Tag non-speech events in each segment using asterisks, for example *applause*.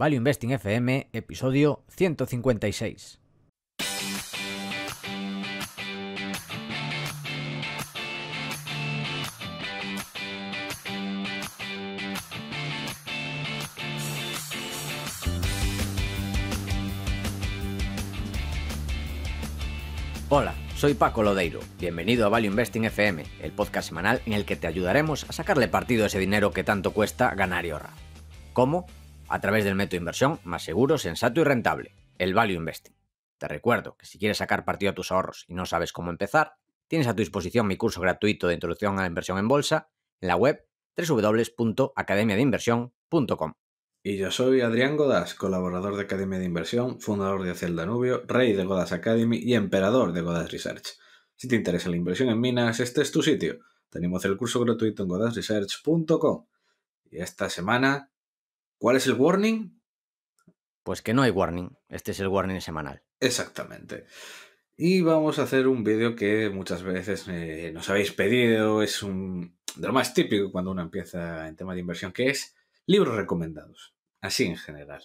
Value Investing FM, episodio 156. Hola, soy Paco Lodeiro. Bienvenido a Value Investing FM, el podcast semanal en el que te ayudaremos a sacarle partido a ese dinero que tanto cuesta ganar y ahorrar. ¿Cómo? a través del método de inversión más seguro, sensato y rentable, el Value Investing. Te recuerdo que si quieres sacar partido a tus ahorros y no sabes cómo empezar, tienes a tu disposición mi curso gratuito de introducción a la inversión en bolsa en la web www.academiadeinversión.com. Y yo soy Adrián Godas, colaborador de Academia de Inversión, fundador de Hacienda Danubio, rey de Godás Academy y emperador de Godás Research. Si te interesa la inversión en minas, este es tu sitio. Tenemos el curso gratuito en godasresearch.com. Y esta semana ¿Cuál es el warning? Pues que no hay warning. Este es el warning semanal. Exactamente. Y vamos a hacer un vídeo que muchas veces eh, nos habéis pedido. Es un de lo más típico cuando uno empieza en tema de inversión, que es libros recomendados. Así en general.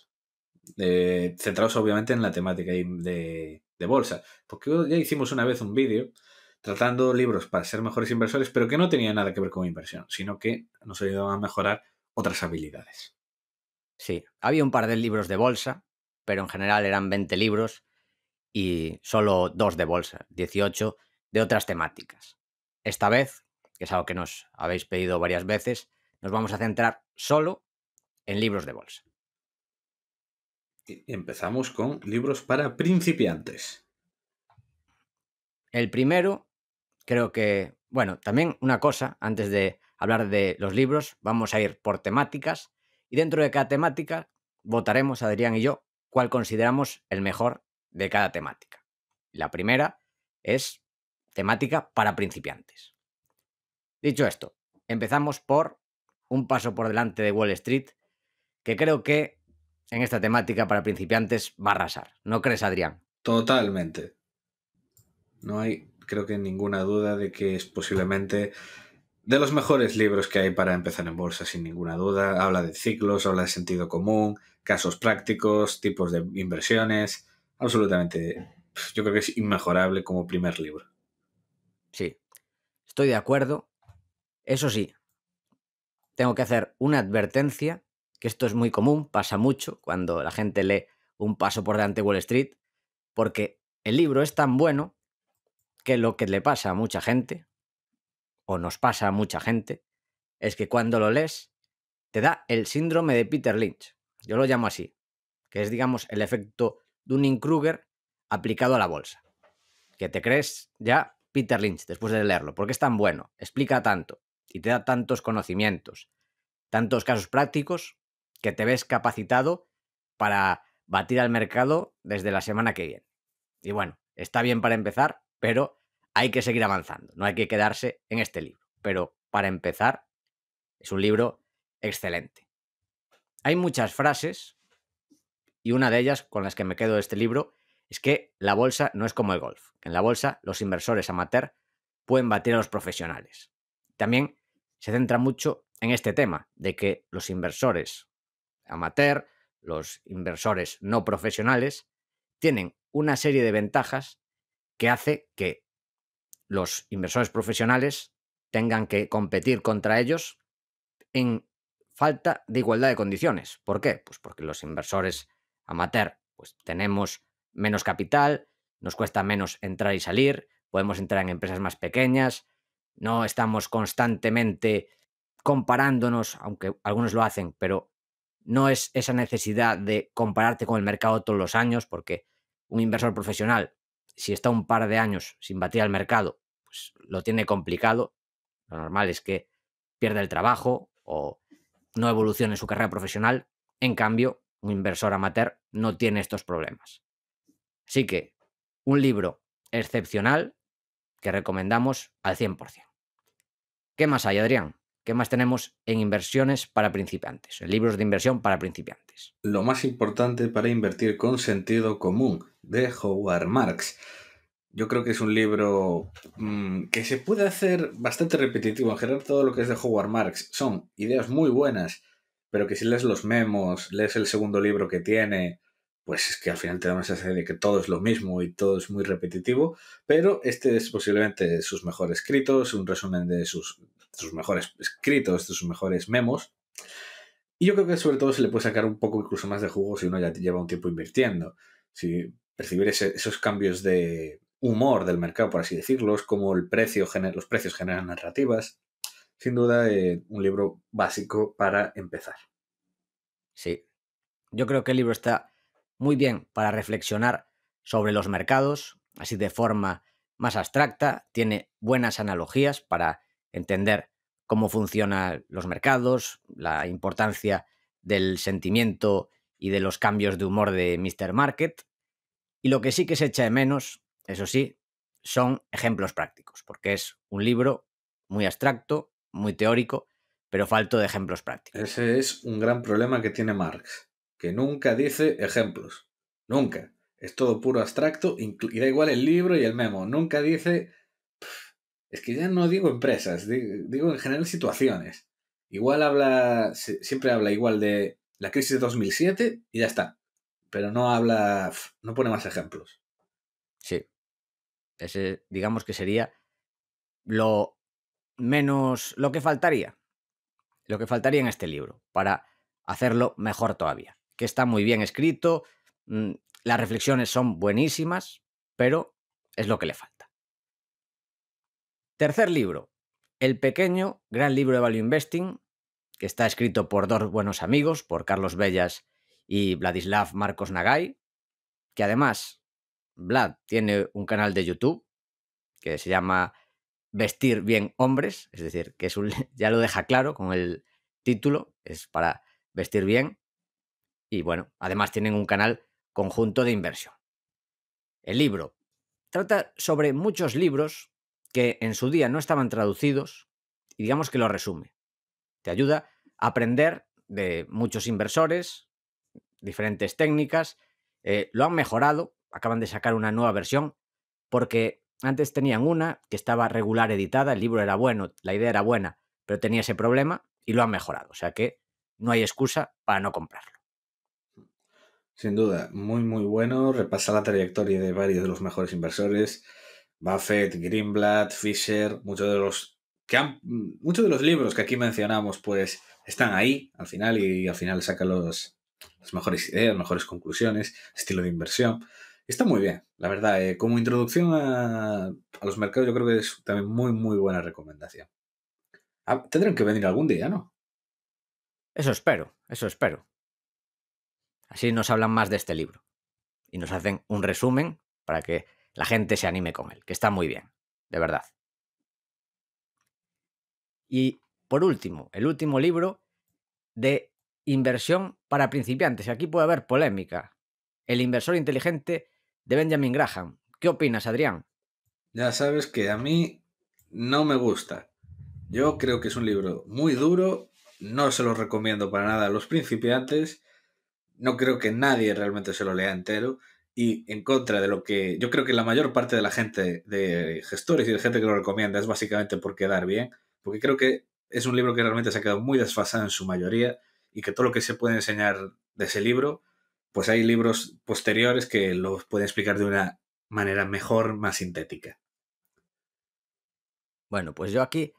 Eh, centrados obviamente en la temática de, bolsa. Porque ya hicimos una vez un vídeo tratando libros para ser mejores inversores, pero que no tenía nada que ver con inversión, sino que nos ayudaban a mejorar otras habilidades. Sí, había un par de libros de bolsa, pero en general eran 20 libros y solo dos de bolsa, 18 de otras temáticas. Esta vez, que es algo que nos habéis pedido varias veces, nos vamos a centrar solo en libros de bolsa. Empezamos con libros para principiantes. El primero, creo que, bueno, también una cosa, antes de hablar de los libros, vamos a ir por temáticas y dentro de cada temática votaremos, Adrián y yo, cuál consideramos el mejor de cada temática. La primera es temática para principiantes. Dicho esto, empezamos por un paso por delante de Wall Street, que creo que en esta temática para principiantes va a arrasar. ¿No crees, Adrián? Totalmente. No hay, creo que ninguna duda de que es posiblemente de los mejores libros que hay para empezar en bolsa, sin ninguna duda. Habla de ciclos, habla de sentido común, casos prácticos, tipos de inversiones. Absolutamente. Yo creo que es inmejorable como primer libro. Sí, estoy de acuerdo. Eso sí, tengo que hacer una advertencia, que esto es muy común, pasa mucho cuando la gente lee Un paso por delante Wall Street, porque el libro es tan bueno que lo que le pasa a mucha gente, o nos pasa a mucha gente, es que cuando lo lees te da el síndrome de Peter Lynch. Yo lo llamo así, que es, digamos, el efecto de un kruger aplicado a la bolsa. Que te crees ya Peter Lynch después de leerlo, porque es tan bueno, explica tanto y te da tantos conocimientos, tantos casos prácticos, que te ves capacitado para batir al mercado desde la semana que viene. Y bueno, está bien para empezar, pero hay que seguir avanzando, no hay que quedarse en este libro. Pero para empezar, es un libro excelente. Hay muchas frases y una de ellas con las que me quedo de este libro es que la bolsa no es como el golf. En la bolsa los inversores amateur pueden batir a los profesionales. También se centra mucho en este tema de que los inversores amateur, los inversores no profesionales, tienen una serie de ventajas que hace que los inversores profesionales tengan que competir contra ellos en falta de igualdad de condiciones. ¿Por qué? Pues porque los inversores amateur pues tenemos menos capital, nos cuesta menos entrar y salir, podemos entrar en empresas más pequeñas, no estamos constantemente comparándonos, aunque algunos lo hacen, pero no es esa necesidad de compararte con el mercado todos los años, porque un inversor profesional si está un par de años sin batir al mercado, pues lo tiene complicado. Lo normal es que pierda el trabajo o no evolucione su carrera profesional. En cambio, un inversor amateur no tiene estos problemas. Así que, un libro excepcional que recomendamos al 100%. ¿Qué más hay, Adrián? ¿Qué más tenemos en inversiones para principiantes? En libros de inversión para principiantes. Lo más importante para invertir con sentido común de Howard Marks. Yo creo que es un libro mm, que se puede hacer bastante repetitivo. En general, todo lo que es de Howard Marks son ideas muy buenas, pero que si lees los memos, lees el segundo libro que tiene, pues es que al final te da una sensación de que todo es lo mismo y todo es muy repetitivo. Pero este es posiblemente sus mejores escritos, un resumen de sus, sus mejores escritos, de sus mejores memos. Y yo creo que sobre todo se le puede sacar un poco incluso más de jugo si uno ya lleva un tiempo invirtiendo. Si percibir esos cambios de humor del mercado, por así decirlos, como el precio, los precios generan narrativas. Sin duda, eh, un libro básico para empezar. Sí. Yo creo que el libro está muy bien para reflexionar sobre los mercados, así de forma más abstracta, tiene buenas analogías para entender cómo funcionan los mercados, la importancia del sentimiento y de los cambios de humor de Mr. Market. Y lo que sí que se echa de menos, eso sí, son ejemplos prácticos, porque es un libro muy abstracto, muy teórico, pero falto de ejemplos prácticos. Ese es un gran problema que tiene Marx, que nunca dice ejemplos, nunca. Es todo puro abstracto y da igual el libro y el memo, nunca dice... Es que ya no digo empresas, digo en general situaciones. Igual habla, siempre habla igual de la crisis de 2007 y ya está pero no habla, no pone más ejemplos. Sí. Ese, digamos que sería lo menos, lo que faltaría, lo que faltaría en este libro para hacerlo mejor todavía. Que está muy bien escrito, mm, las reflexiones son buenísimas, pero es lo que le falta. Tercer libro, El pequeño gran libro de Value Investing, que está escrito por dos buenos amigos, por Carlos Bellas y Vladislav Marcos Nagai, que además Vlad tiene un canal de YouTube que se llama Vestir bien hombres, es decir, que es un, *laughs* ya lo deja claro con el título, es para vestir bien. Y bueno, además tienen un canal conjunto de inversión. El libro trata sobre muchos libros que en su día no estaban traducidos y digamos que lo resume. Te ayuda a aprender de muchos inversores, diferentes técnicas, eh, lo han mejorado, acaban de sacar una nueva versión, porque antes tenían una que estaba regular editada, el libro era bueno, la idea era buena, pero tenía ese problema y lo han mejorado, o sea que no hay excusa para no comprarlo. Sin duda, muy muy bueno, repasa la trayectoria de varios de los mejores inversores, Buffett, Greenblatt, Fisher, muchos de los que muchos de los libros que aquí mencionamos pues están ahí al final y al final saca los las mejores ideas, mejores conclusiones, estilo de inversión. Está muy bien, la verdad. Eh, como introducción a, los mercados, yo creo que es también muy, muy buena recomendación. Ah, tendrán que venir algún día, ¿no? Eso espero, eso espero. Así nos hablan más de este libro y nos hacen un resumen para que la gente se anime con él, que está muy bien, de verdad. Y por último, el último libro de Inversión para principiantes. Aquí puede haber polémica. El inversor inteligente de Benjamin Graham. ¿Qué opinas, Adrián? Ya sabes que a mí no me gusta. Yo creo que es un libro muy duro. No se lo recomiendo para nada a los principiantes. No creo que nadie realmente se lo lea entero. Y en contra de lo que yo creo que la mayor parte de la gente, de gestores y de gente que lo recomienda, es básicamente por quedar bien. Porque creo que es un libro que realmente se ha quedado muy desfasado en su mayoría y que todo lo que se puede enseñar de ese libro, pues hay libros posteriores que lo pueden explicar de una manera mejor, más sintética. Bueno, pues yo aquí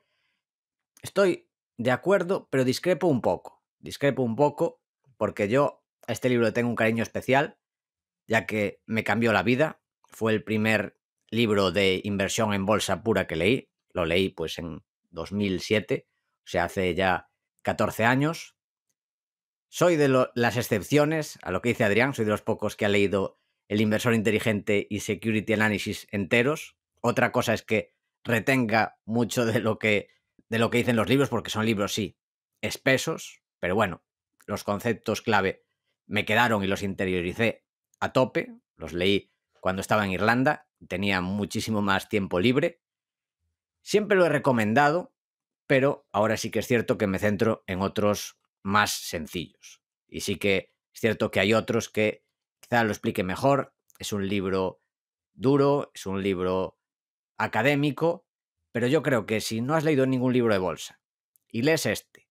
estoy de acuerdo, pero discrepo un poco. Discrepo un poco porque yo a este libro le tengo un cariño especial, ya que me cambió la vida. Fue el primer libro de inversión en bolsa pura que leí. Lo leí pues en 2007, o sea, hace ya 14 años. Soy de las excepciones a lo que dice Adrián, soy de los pocos que ha leído El inversor inteligente y Security Analysis enteros. Otra cosa es que retenga mucho de lo que, de lo que dicen los libros, porque son libros, sí, espesos, pero bueno, los conceptos clave me quedaron y los interioricé a tope. Los leí cuando estaba en Irlanda, tenía muchísimo más tiempo libre. Siempre lo he recomendado, pero ahora sí que es cierto que me centro en otros más sencillos. Y sí que es cierto que hay otros que quizá lo explique mejor. Es un libro duro, es un libro académico, pero yo creo que si no has leído ningún libro de bolsa y lees este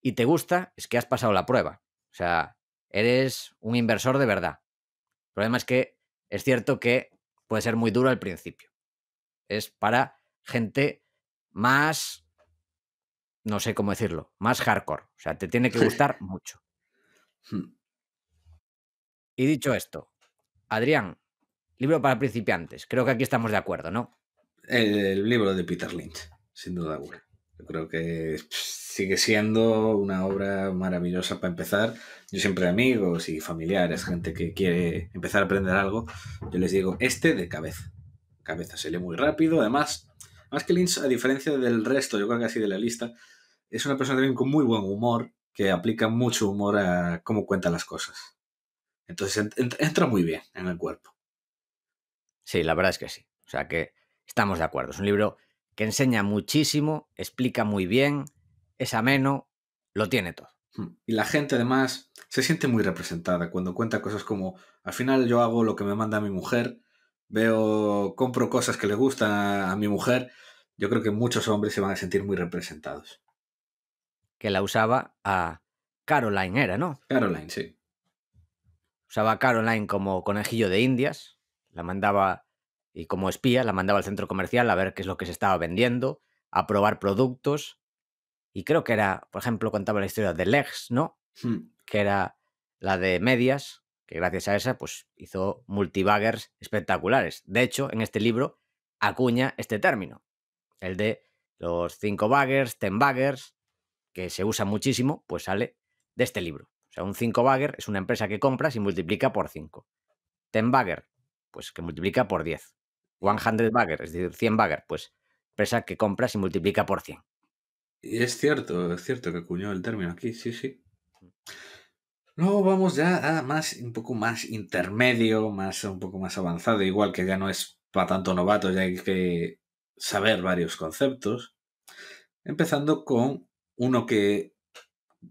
y te gusta, es que has pasado la prueba. O sea, eres un inversor de verdad. El problema es que es cierto que puede ser muy duro al principio. Es para gente más no sé cómo decirlo, más hardcore. O sea, te tiene que *laughs* gustar mucho. Hmm. Y dicho esto, Adrián, libro para principiantes. Creo que aquí estamos de acuerdo, ¿no? El, libro de Peter Lynch, sin duda alguna. Yo creo que sigue siendo una obra maravillosa para empezar. Yo siempre amigos y familiares, gente que quiere empezar a aprender algo, yo les digo, este de cabeza. Cabeza se lee muy rápido, además, más que Lynch, a diferencia del resto, yo creo que así de la lista, es una persona también con muy buen humor, que aplica mucho humor a cómo cuenta las cosas. Entonces entra muy bien en el cuerpo. Sí, la verdad es que sí. O sea que estamos de acuerdo. Es un libro que enseña muchísimo, explica muy bien, es ameno, lo tiene todo. Hmm. Y la gente además se siente muy representada cuando cuenta cosas como, al final yo hago lo que me manda mi mujer, veo, compro cosas que le gustan a, a mi mujer, yo creo que muchos hombres se van a sentir muy representados que la usaba a Caroline, ¿era, no? Caroline, sí. Usaba a Caroline como conejillo de indias, la mandaba, y como espía, la mandaba al centro comercial a ver qué es lo que se estaba vendiendo, a probar productos. Y creo que era, por ejemplo, contaba la historia de Legs, ¿no? Hmm. Que era la de medias, que gracias a esa pues hizo multibaggers espectaculares. De hecho, en este libro acuña este término, el de los cinco baggers, ten baggers, que se usa muchísimo, pues sale de este libro. O sea, un 5 bagger es una empresa que compras y multiplica por 5. 10 bagger, pues que multiplica por 10. 100 bagger, es decir, 100 bagger, pues empresa que compras y multiplica por 100. Y es cierto, es cierto que acuñó el término aquí, sí, sí. Luego vamos ya a más, un poco más intermedio, más, un poco más avanzado, igual que ya no es para tanto novato, ya hay que saber varios conceptos. Empezando con uno que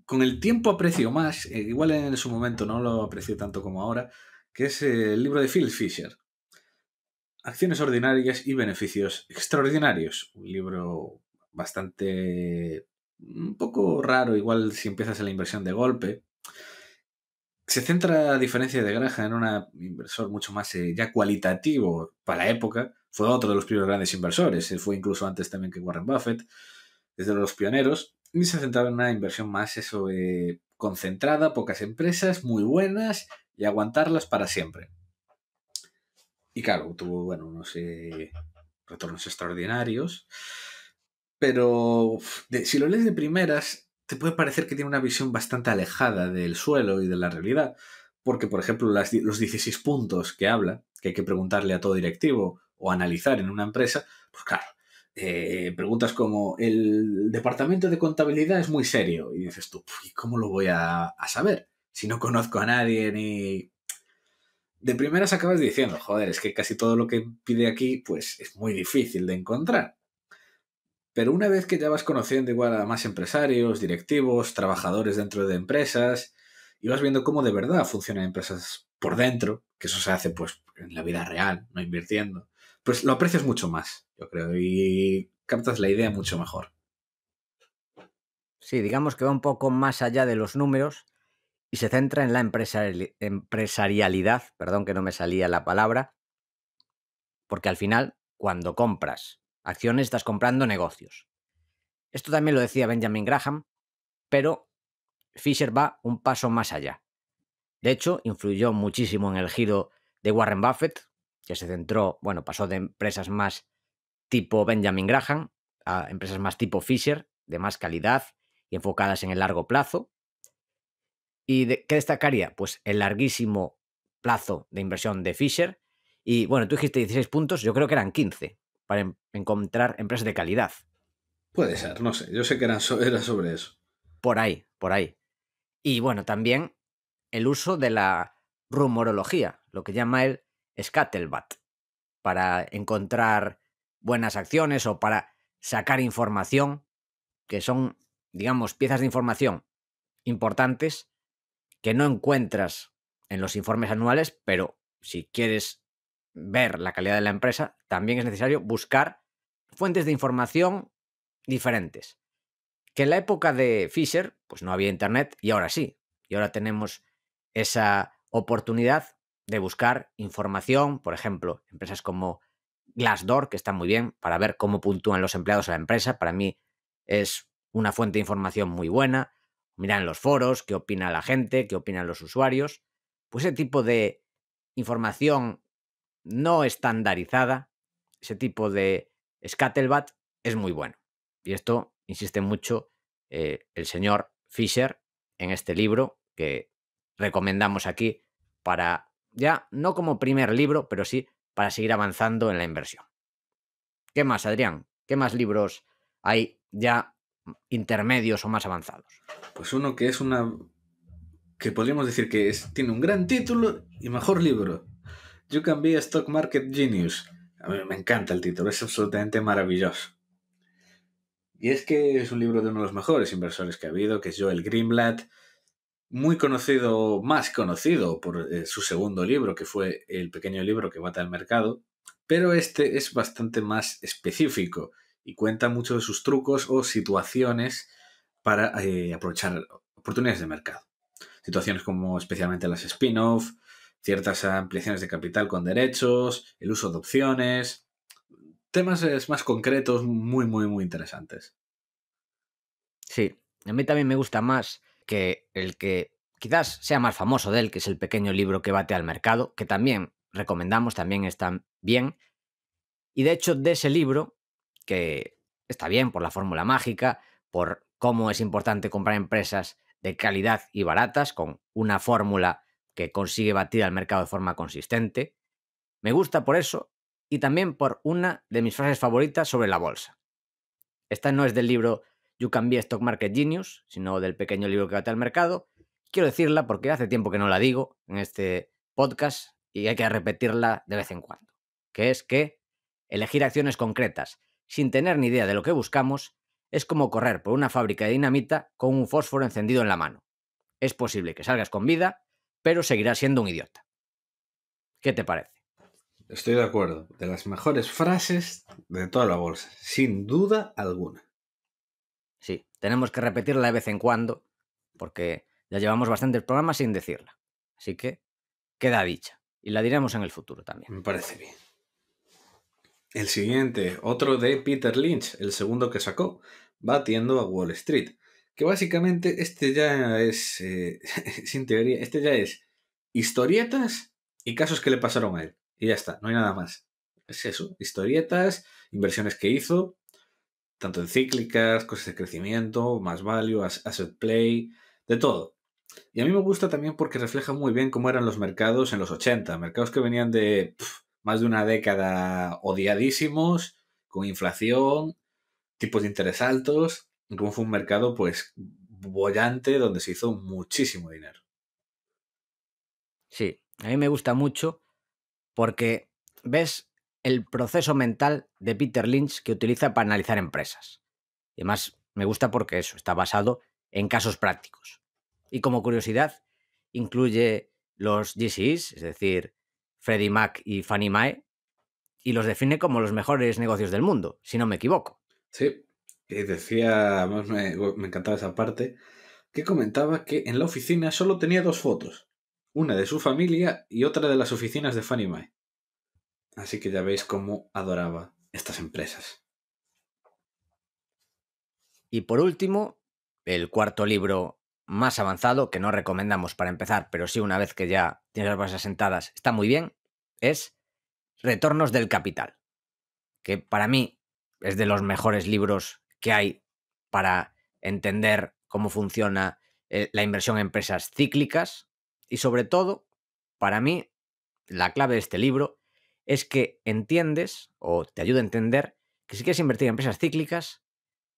con el tiempo aprecio más, eh, igual en su momento no lo aprecio tanto como ahora, que es el libro de Phil Fisher, Acciones Ordinarias y Beneficios Extraordinarios, un libro bastante un poco raro, igual si empiezas en la inversión de golpe. Se centra, a diferencia de Granja, en un inversor mucho más eh, ya cualitativo para la época. Fue otro de los primeros grandes inversores, fue incluso antes también que Warren Buffett, de los pioneros se ha centrado en una inversión más eso, eh, concentrada, pocas empresas, muy buenas y aguantarlas para siempre. Y claro, tuvo, bueno, unos eh, retornos extraordinarios, pero si lo lees de primeras, te puede parecer que tiene una visión bastante alejada del suelo y de la realidad, porque, por ejemplo, los 16 puntos que habla, que hay que preguntarle a todo directivo o analizar en una empresa, pues claro, eh, preguntas como, el departamento de contabilidad es muy serio. Y dices tú, ¿y cómo lo voy a, saber? Si no conozco a nadie ni... De primeras acabas diciendo, joder, es que casi todo lo que pide aquí, pues es muy difícil de encontrar. Pero una vez que ya vas conociendo igual a más empresarios, directivos, trabajadores dentro de empresas, y vas viendo cómo de verdad funcionan empresas por dentro, que eso se hace pues en la vida real, no invirtiendo, pues lo aprecias mucho más, yo creo, y captas la idea mucho mejor. Sí, digamos que va un poco más allá de los números y se centra en la empresarialidad, perdón que no me salía la palabra, porque al final, cuando compras acciones, estás comprando negocios. Esto también lo decía Benjamin Graham, pero Fisher va un paso más allá. De hecho, influyó muchísimo en el giro de Warren Buffett, que se centró, bueno, pasó de empresas más tipo Benjamin Graham a empresas más tipo Fisher, de más calidad y enfocadas en el largo plazo. ¿Y de, qué destacaría? Pues el larguísimo plazo de inversión de Fisher. Y bueno, tú dijiste 16 puntos, yo creo que eran 15 para em-, encontrar empresas de calidad. Puede ser, no sé, yo sé que eran era sobre eso. Por ahí, por ahí. Y bueno, también el uso de la rumorología, lo que llama él, Scuttlebutt para encontrar buenas acciones o para sacar información, que son, digamos, piezas de información importantes que no encuentras en los informes anuales, pero si quieres ver la calidad de la empresa, también es necesario buscar fuentes de información diferentes. Que en la época de Fisher, pues no había Internet y ahora sí. Y ahora tenemos esa oportunidad de buscar información, por ejemplo, empresas como Glassdoor, que están muy bien para ver cómo puntúan los empleados a la empresa. Para mí es una fuente de información muy buena. Mirar en los foros, qué opina la gente, qué opinan los usuarios. Pues ese tipo de información no estandarizada, ese tipo de Scuttlebutt es muy bueno. Y esto insiste mucho eh, el señor Fisher en este libro que recomendamos aquí para ya no como primer libro, pero sí para seguir avanzando en la inversión. ¿Qué más, Adrián? ¿Qué más libros hay ya intermedios o más avanzados? Pues uno que es una que podríamos decir que tiene un gran título y mejor libro. You Can Be a Stock Market Genius. A mí me encanta el título, es absolutamente maravilloso. Y es que es un libro de uno de los mejores inversores que ha habido, que es Joel Greenblatt, muy conocido, más conocido por eh, su segundo libro, que fue El pequeño libro que mata el mercado, pero este es bastante más específico y cuenta muchos de sus trucos o situaciones para eh, aprovechar oportunidades de mercado. Situaciones como especialmente las spin-off, ciertas ampliaciones de capital con derechos, el uso de opciones, temas eh, más concretos muy, muy, muy interesantes. Sí, a mí también me gusta más que el que quizás sea más famoso de él, que es el pequeño libro que bate al mercado, que también recomendamos, también está bien. Y de hecho, de ese libro, que está bien por la fórmula mágica, por cómo es importante comprar empresas de calidad y baratas, con una fórmula que consigue batir al mercado de forma consistente. Me gusta por eso y también por una de mis frases favoritas sobre la bolsa. Esta no es del libro yo cambié Stock Market Genius, sino del pequeño libro que va el mercado. Quiero decirla porque hace tiempo que no la digo en este podcast y hay que repetirla de vez en cuando, que es que elegir acciones concretas sin tener ni idea de lo que buscamos es como correr por una fábrica de dinamita con un fósforo encendido en la mano. Es posible que salgas con vida, pero seguirás siendo un idiota. ¿Qué te parece? Estoy de acuerdo. De las mejores frases de toda la bolsa, sin duda alguna. Tenemos que repetirla de vez en cuando, porque ya llevamos bastantes programas sin decirla. Así que queda dicha. Y la diremos en el futuro también. Me parece bien. El siguiente, otro de Peter Lynch, el segundo que sacó, batiendo a Wall Street. Que básicamente este ya es, eh, sin *laughs* teoría, este ya es historietas y casos que le pasaron a él. Y ya está, no hay nada más. Es eso, historietas, inversiones que hizo, tanto cíclicas, cosas de crecimiento, más value, asset play, de todo. Y a mí me gusta también porque refleja muy bien cómo eran los mercados en los 80, mercados que venían de más de una década odiadísimos, con inflación, tipos de interés altos, y cómo fue un mercado pues bollante donde se hizo muchísimo dinero. Sí, a mí me gusta mucho porque ves el proceso mental de Peter Lynch que utiliza para analizar empresas. Y además me gusta porque eso está basado en casos prácticos. Y como curiosidad, incluye los GCs, es decir, Freddie Mac y Fannie Mae, y los define como los mejores negocios del mundo, si no me equivoco. Sí, decía, además me, me encantaba esa parte, que comentaba que en la oficina solo tenía dos fotos, una de su familia y otra de las oficinas de Fannie Mae. Así que ya veis cómo adoraba estas empresas. Y por último, el cuarto libro más avanzado, que no recomendamos para empezar, pero sí una vez que ya tienes las bases sentadas, está muy bien, es Retornos del Capital, que para mí es de los mejores libros que hay para entender cómo funciona eh, la inversión en empresas cíclicas y sobre todo, para mí, la clave de este libro es que entiendes o te ayuda a entender que si quieres invertir en empresas cíclicas,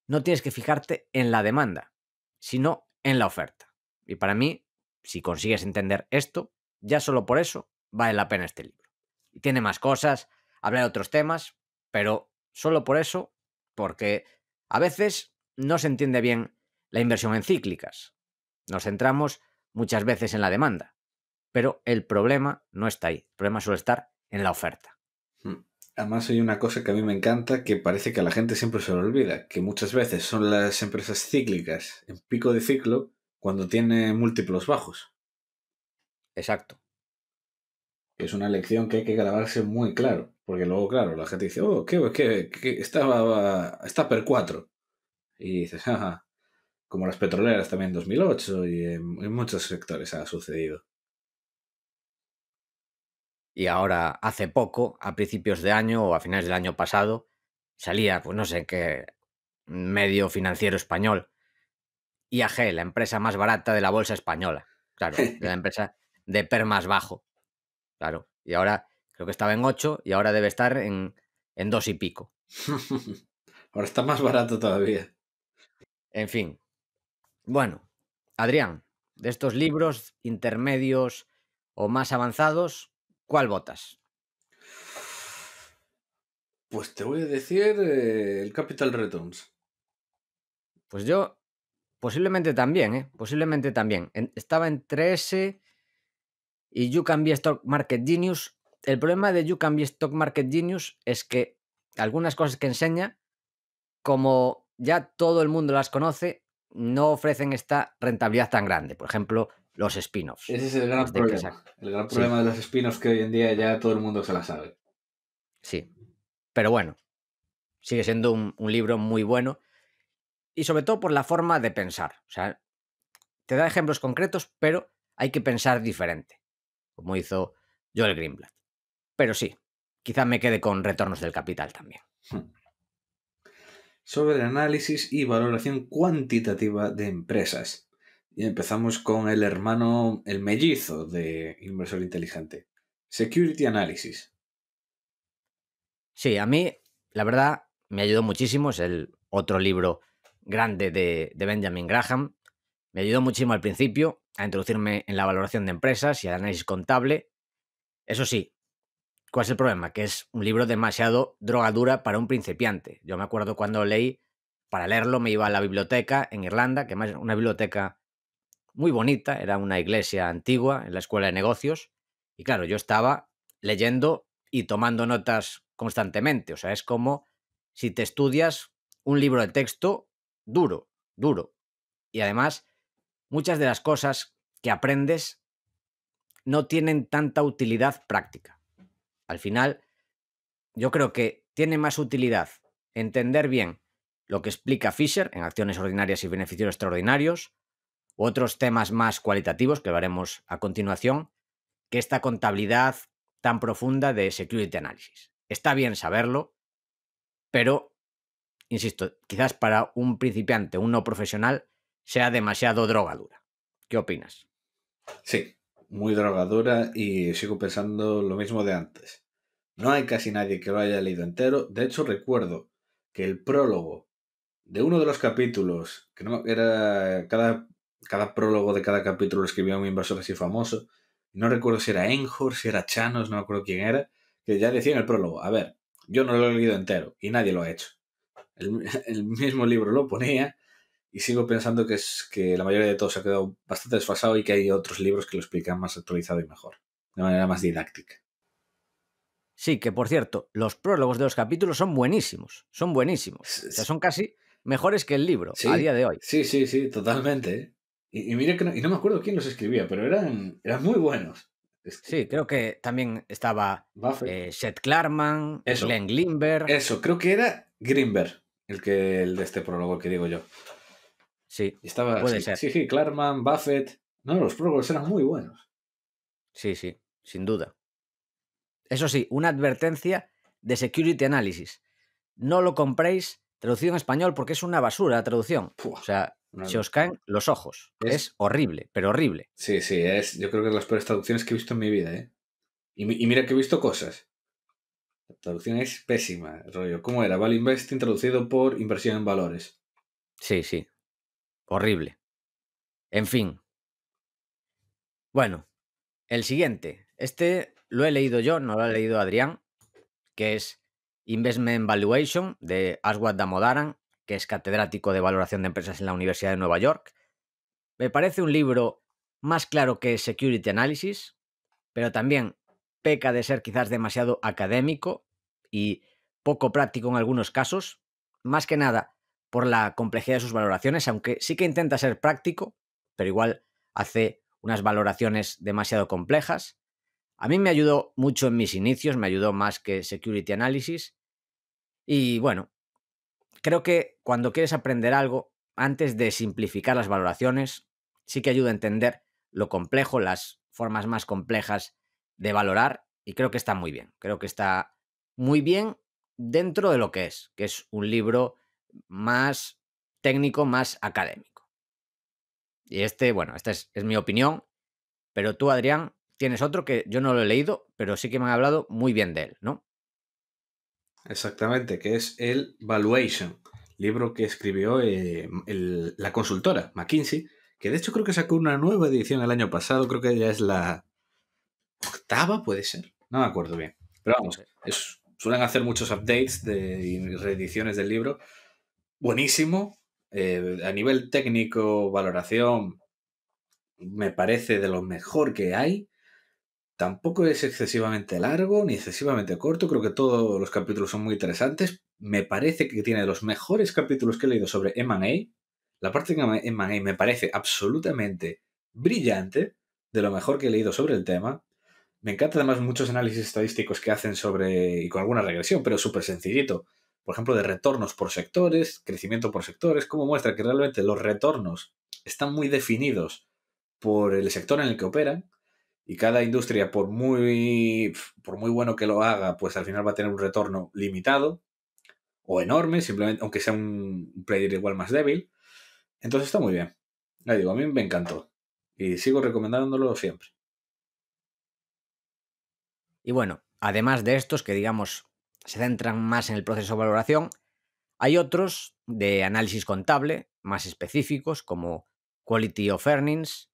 no tienes que fijarte en la demanda, sino en la oferta. Y para mí, si consigues entender esto, ya solo por eso vale la pena este libro. Y tiene más cosas, habla de otros temas, pero solo por eso, porque a veces no se entiende bien la inversión en cíclicas. Nos centramos muchas veces en la demanda, pero el problema no está ahí. El problema suele estar en la oferta. Mm. Además hay una cosa que a mí me encanta que parece que a la gente siempre se lo olvida, que muchas veces son las empresas cíclicas en pico de ciclo cuando tiene múltiplos bajos. Exacto. Es una lección que hay que grabarse muy claro, porque luego, claro, la gente dice, oh, qué, qué, estaba, está per 4. Y dices, ajá, como las petroleras también en 2008 y en muchos sectores ha sucedido y ahora hace poco, a principios de año o a finales del año pasado, salía, pues no sé qué medio financiero español, IAG, la empresa más barata de la bolsa española, claro, la *laughs* empresa de PER más bajo, claro, y ahora creo que estaba en 8 y ahora debe estar en, en 2 y pico. *laughs* ahora está más barato todavía. En fin, bueno, Adrián, de estos libros intermedios o más avanzados, ¿Cuál votas? Pues te voy a decir eh, el Capital Returns. Pues yo, posiblemente también, ¿eh? Posiblemente también. estaba entre ese y You Can Be Stock Market Genius. El problema de You Can Be Stock Market Genius es que algunas cosas que enseña, como ya todo el mundo las conoce, no ofrecen esta rentabilidad tan grande. Por ejemplo, los spin-offs. Ese es el gran problema. El gran problema de los spin-offs que hoy en día ya todo el mundo se la sabe. Sí. Pero bueno, sigue siendo un, libro muy bueno y sobre todo por la forma de pensar. O sea, te da ejemplos concretos, pero hay que pensar diferente, como hizo Joel Greenblatt. Pero sí, quizá me quede con Retornos del Capital también. Hmm. Sobre el análisis y valoración cuantitativa de empresas. Y empezamos con el hermano, el mellizo de Inversor Inteligente. Security Analysis. Sí, a mí, la verdad, me ayudó muchísimo. Es el otro libro grande de, Benjamin Graham. Me ayudó muchísimo al principio a introducirme en la valoración de empresas y el análisis contable. Eso sí, ¿Cuál es el problema? Que es un libro demasiado drogadura para un principiante. Yo me acuerdo cuando leí, para leerlo me iba a la biblioteca en Irlanda, que más una biblioteca muy bonita, era una iglesia antigua en la escuela de negocios. Y claro, yo estaba leyendo y tomando notas constantemente. O sea, es como si te estudias un libro de texto duro, duro. Y además, muchas de las cosas que aprendes no tienen tanta utilidad práctica. Al final, yo creo que tiene más utilidad entender bien lo que explica Fisher en acciones ordinarias y beneficios extraordinarios, otros temas más cualitativos que veremos a continuación, que esta contabilidad tan profunda de security analysis. Está bien saberlo, pero, insisto, quizás para un principiante, un no profesional, sea demasiado drogadura. ¿Qué opinas? Sí, muy drogadura y sigo pensando lo mismo de antes. No hay casi nadie que lo haya leído entero. De hecho, recuerdo que el prólogo de uno de los capítulos, que no era cada cada prólogo de cada capítulo lo escribía un inversor así famoso. No recuerdo si era Enhor, si era Chanos, no recuerdo quién era, que ya decía en el prólogo, a ver, yo no lo he leído entero y nadie lo ha hecho. El, *laughs* mismo libro lo ponía y sigo pensando que, es, que la mayoría de todos se ha quedado bastante desfasado y que hay otros libros que lo explican más actualizado y mejor, de manera más didáctica. Sí, que por cierto, los prólogos de los capítulos son buenísimos, son buenísimos. O sea, son casi mejores que el libro a día de hoy. Sí, sí, sí, totalmente. ¿eh? Y, no, me acuerdo quién los escribía, pero eran, eran muy buenos. Sí, creo que también estaba eh, Seth Klarman, eso, Glenn Greenberg. Eso, creo que era Greenberg, el, que, el de este prólogo que digo yo. Sí, estaba, puede ser. Sí, sí, Klarman, Buffett. No, los prólogos eran muy buenos. Sí, sí, sin duda. Eso sí, una advertencia de Security Analysis. No lo compréis traducido en español porque es una basura la traducción. O sea, se os caen los ojos. Es... horrible, pero horrible. Sí, sí, es, yo creo que es las peores traducciones que he visto en mi vida, ¿eh? Y, mira que he visto cosas. La traducción es pésima, rollo. ¿Cómo era? Value Investing traducido por inversión en valores. Sí, sí. Horrible. En fin. Bueno, el siguiente. Este lo he leído yo, no lo ha leído Adrián, que es Investment Valuation de Aswad Damodaran que es catedrático de valoración de empresas en la Universidad de Nueva York. Me parece un libro más claro que Security Analysis, pero también peca de ser quizás demasiado académico y poco práctico en algunos casos, más que nada por la complejidad de sus valoraciones, aunque sí que intenta ser práctico, pero igual hace unas valoraciones demasiado complejas. A mí me ayudó mucho en mis inicios, me ayudó más que Security Analysis. Y bueno, creo que cuando quieres aprender algo, antes de simplificar las valoraciones, sí que ayuda a entender lo complejo, las formas más complejas de valorar y creo que está muy bien. Creo que está muy bien dentro de lo que es, que es un libro más técnico, más académico. Y este, bueno, esta es, mi opinión, pero tú, Adrián, tienes otro que yo no lo he leído, pero sí que me han hablado muy bien de él, ¿no? Exactamente, que es el Valuation, libro que escribió eh, la consultora McKinsey, que de hecho creo que sacó una nueva edición el año pasado, creo que ya es la octava, puede ser, no me acuerdo bien. Pero vamos, suelen hacer muchos updates de, y reediciones del libro. Buenísimo, eh, a nivel técnico, valoración, me parece de lo mejor que hay. Tampoco es excesivamente largo ni excesivamente corto, creo que todos los capítulos son muy interesantes. Me parece que tiene los mejores capítulos que he leído sobre M&A. La parte de M&A me parece absolutamente brillante, de lo mejor que he leído sobre el tema. Me encanta además muchos análisis estadísticos que hacen sobre, y con alguna regresión, pero súper sencillito. Por ejemplo, de retornos por sectores, crecimiento por sectores, como muestra que realmente los retornos están muy definidos por el sector en el que operan y cada industria, por muy, por muy bueno que lo haga, pues al final va a tener un retorno limitado o enorme, simplemente, aunque sea un player igual más débil. Entonces está muy bien. digo, a mí me encantó. Y sigo recomendándolo siempre. Y bueno, además de estos que digamos se centran más en el proceso de valoración, hay otros de análisis contable más específicos como Quality of Earnings,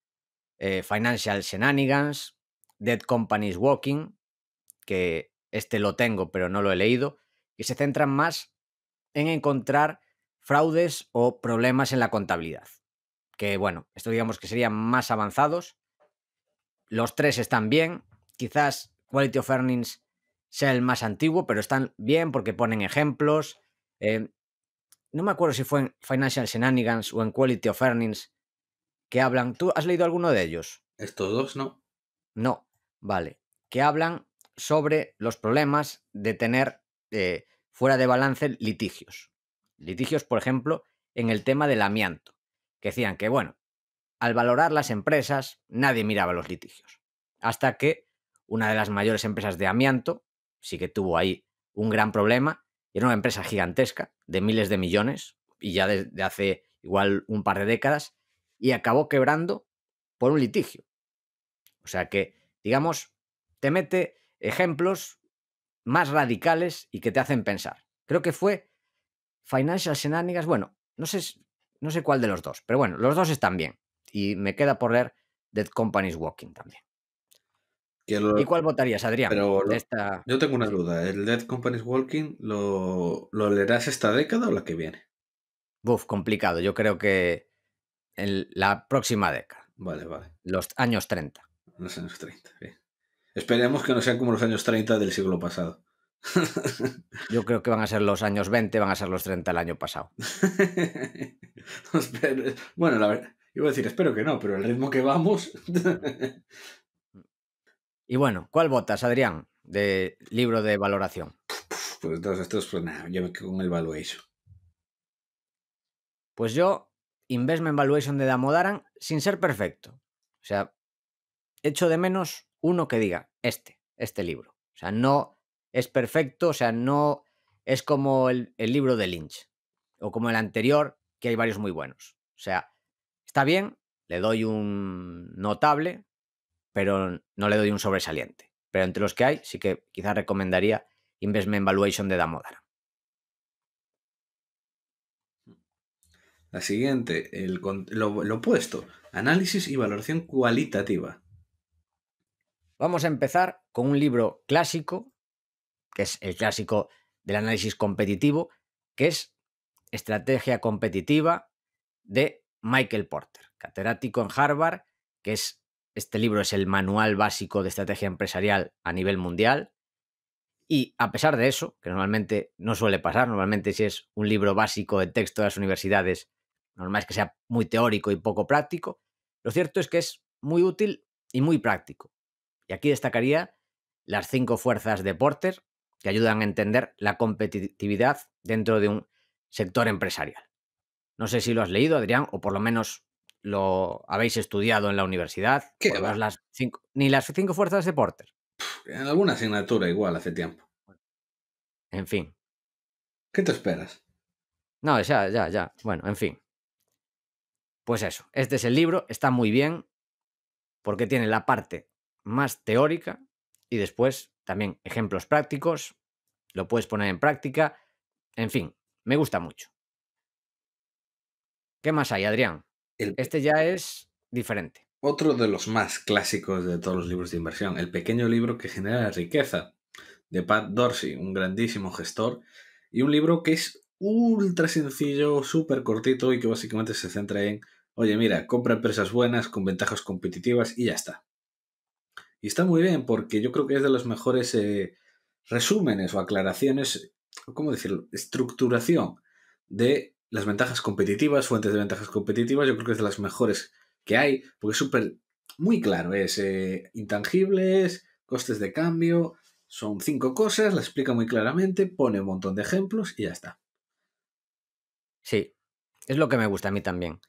eh, Financial Shenanigans, Dead Companies Walking, que este lo tengo pero no lo he leído, y se centran más en encontrar fraudes o problemas en la contabilidad. Que bueno, esto digamos que serían más avanzados. Los tres están bien. Quizás Quality of Earnings sea el más antiguo, pero están bien porque ponen ejemplos. Eh, no me acuerdo si fue en Financial Shenanigans o en Quality of Earnings que hablan. ¿Tú has leído alguno de ellos? Estos dos no. No, vale. Que hablan sobre los problemas de tener eh, fuera de balance litigios. Litigios, por ejemplo, en el tema del amianto, que decían que, bueno, al valorar las empresas, nadie miraba los litigios. Hasta que una de las mayores empresas de amianto sí que tuvo ahí un gran problema. Era una empresa gigantesca, de miles de millones, y ya desde hace igual un par de décadas, y acabó quebrando por un litigio. O sea que, digamos, te mete ejemplos más radicales y que te hacen pensar. Creo que fue Financial Shenanigans, bueno, no sé, no sé cuál de los dos, pero bueno, los dos están bien. Y me queda por leer Dead Companies Walking también. ¿Y, cuál votarías, Adrián? Yo tengo una duda. ¿El Dead Companies Walking lo... lo leerás esta década o la que viene? Buf, complicado. Yo creo que en la próxima década. Vale, vale. Los años 30. Los años 30, bien. Esperemos que no sean como los años 30 del siglo pasado. *laughs* Yo creo que van a ser los años 20, van a ser los 30 el año pasado. *laughs* bueno, la verdad, iba a decir, espero que no, pero el ritmo que vamos. *laughs* y bueno, ¿cuál votas, Adrián, de libro de valoración? Pues entonces pues nada, yo me quedo con el valuation. Pues yo Investment Valuation de Damodaran sin ser perfecto. O sea, echo de menos uno que diga, este, este libro. O sea, no es perfecto, o sea, no es como el, libro de Lynch o como el anterior, que hay varios muy buenos. O sea, está bien, le doy un notable, pero no le doy un sobresaliente. Pero entre los que hay, sí que quizás recomendaría Investment Valuation de Damodaran. La siguiente, el, lo, opuesto, análisis y valoración cualitativa. Vamos a empezar con un libro clásico, que es el clásico del análisis competitivo, que es Estrategia Competitiva de Michael Porter, catedrático en Harvard, que es este libro es el manual básico de estrategia empresarial a nivel mundial. Y a pesar de eso, que normalmente no suele pasar, normalmente si es un libro básico de texto de las universidades, normal es que sea muy teórico y poco práctico, lo cierto es que es muy útil y muy práctico. Y aquí destacaría las cinco fuerzas de Porter que ayudan a entender la competitividad dentro de un sector empresarial. No sé si lo has leído, Adrián, o por lo menos lo habéis estudiado en la universidad. ¿Qué ni las cinco fuerzas de Porter. En alguna asignatura igual hace tiempo. En fin. ¿Qué te esperas? No, ya, ya, ya. Bueno, en fin. Pues eso, este es el libro, está muy bien porque tiene la parte más teórica y después también ejemplos prácticos, lo puedes poner en práctica, en fin, me gusta mucho. ¿Qué más hay, Adrián? Este ya es diferente. Otro de los más clásicos de todos los libros de inversión, el pequeño libro que genera la riqueza, de Pat Dorsey, un grandísimo gestor, y un libro que es ultra sencillo, súper cortito y que básicamente se centra en, oye, mira, compra empresas buenas con ventajas competitivas y ya está. Y está muy bien porque yo creo que es de los mejores eh, resúmenes o aclaraciones, ¿cómo decirlo? Estructuración de las ventajas competitivas, fuentes de ventajas competitivas, yo creo que es de las mejores que hay, porque es súper, muy claro, es eh, intangibles, costes de cambio, son cinco cosas, la explica muy claramente, pone un montón de ejemplos y ya está. Sí, es lo que me gusta a mí también.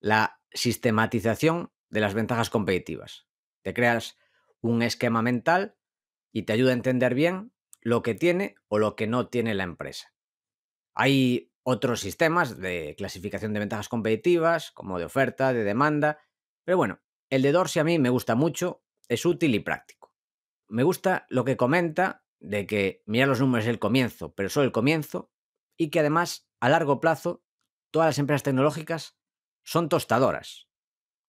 La sistematización de las ventajas competitivas. Te creas un esquema mental y te ayuda a entender bien lo que tiene o lo que no tiene la empresa. Hay otros sistemas de clasificación de ventajas competitivas, como de oferta, de demanda, pero bueno, el de Dorsey a mí me gusta mucho, es útil y práctico. Me gusta lo que comenta de que mirar los números es el comienzo, pero solo el comienzo, y que además a largo plazo todas las empresas tecnológicas son tostadoras.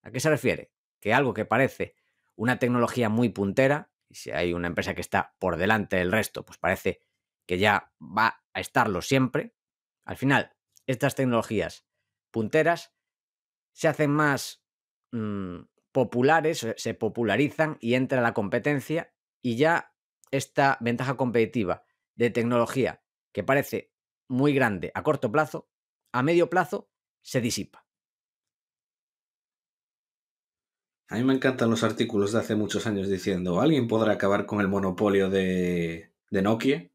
¿A qué se refiere? Que algo que parece una tecnología muy puntera, y si hay una empresa que está por delante del resto, pues parece que ya va a estarlo siempre, al final estas tecnologías punteras se hacen más mm, populares, se popularizan y entra la competencia y ya esta ventaja competitiva de tecnología que parece muy grande a corto plazo, a medio plazo se disipa. A mí me encantan los artículos de hace muchos años diciendo, ¿alguien podrá acabar con el monopolio de, Nokia?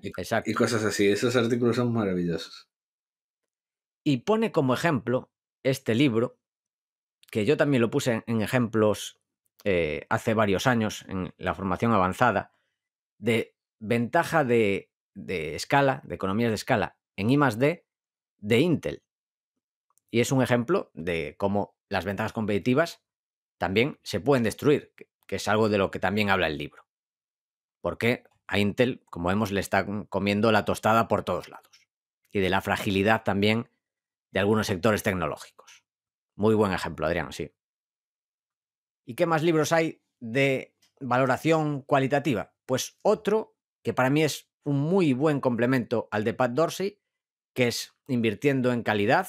Y, Exacto. y cosas así. Esos artículos son maravillosos. Y pone como ejemplo este libro, que yo también lo puse en ejemplos eh, hace varios años en la formación avanzada, de ventaja de de escala, de economías de escala en I +D de Intel. Y es un ejemplo de cómo las ventajas competitivas también se pueden destruir, que es algo de lo que también habla el libro. Porque a Intel, como vemos, le están comiendo la tostada por todos lados. Y de la fragilidad también de algunos sectores tecnológicos. Muy buen ejemplo, Adrián, sí. ¿Y qué más libros hay de valoración cualitativa? Pues otro que para mí es un muy buen complemento al de Pat Dorsey, que es invirtiendo en calidad,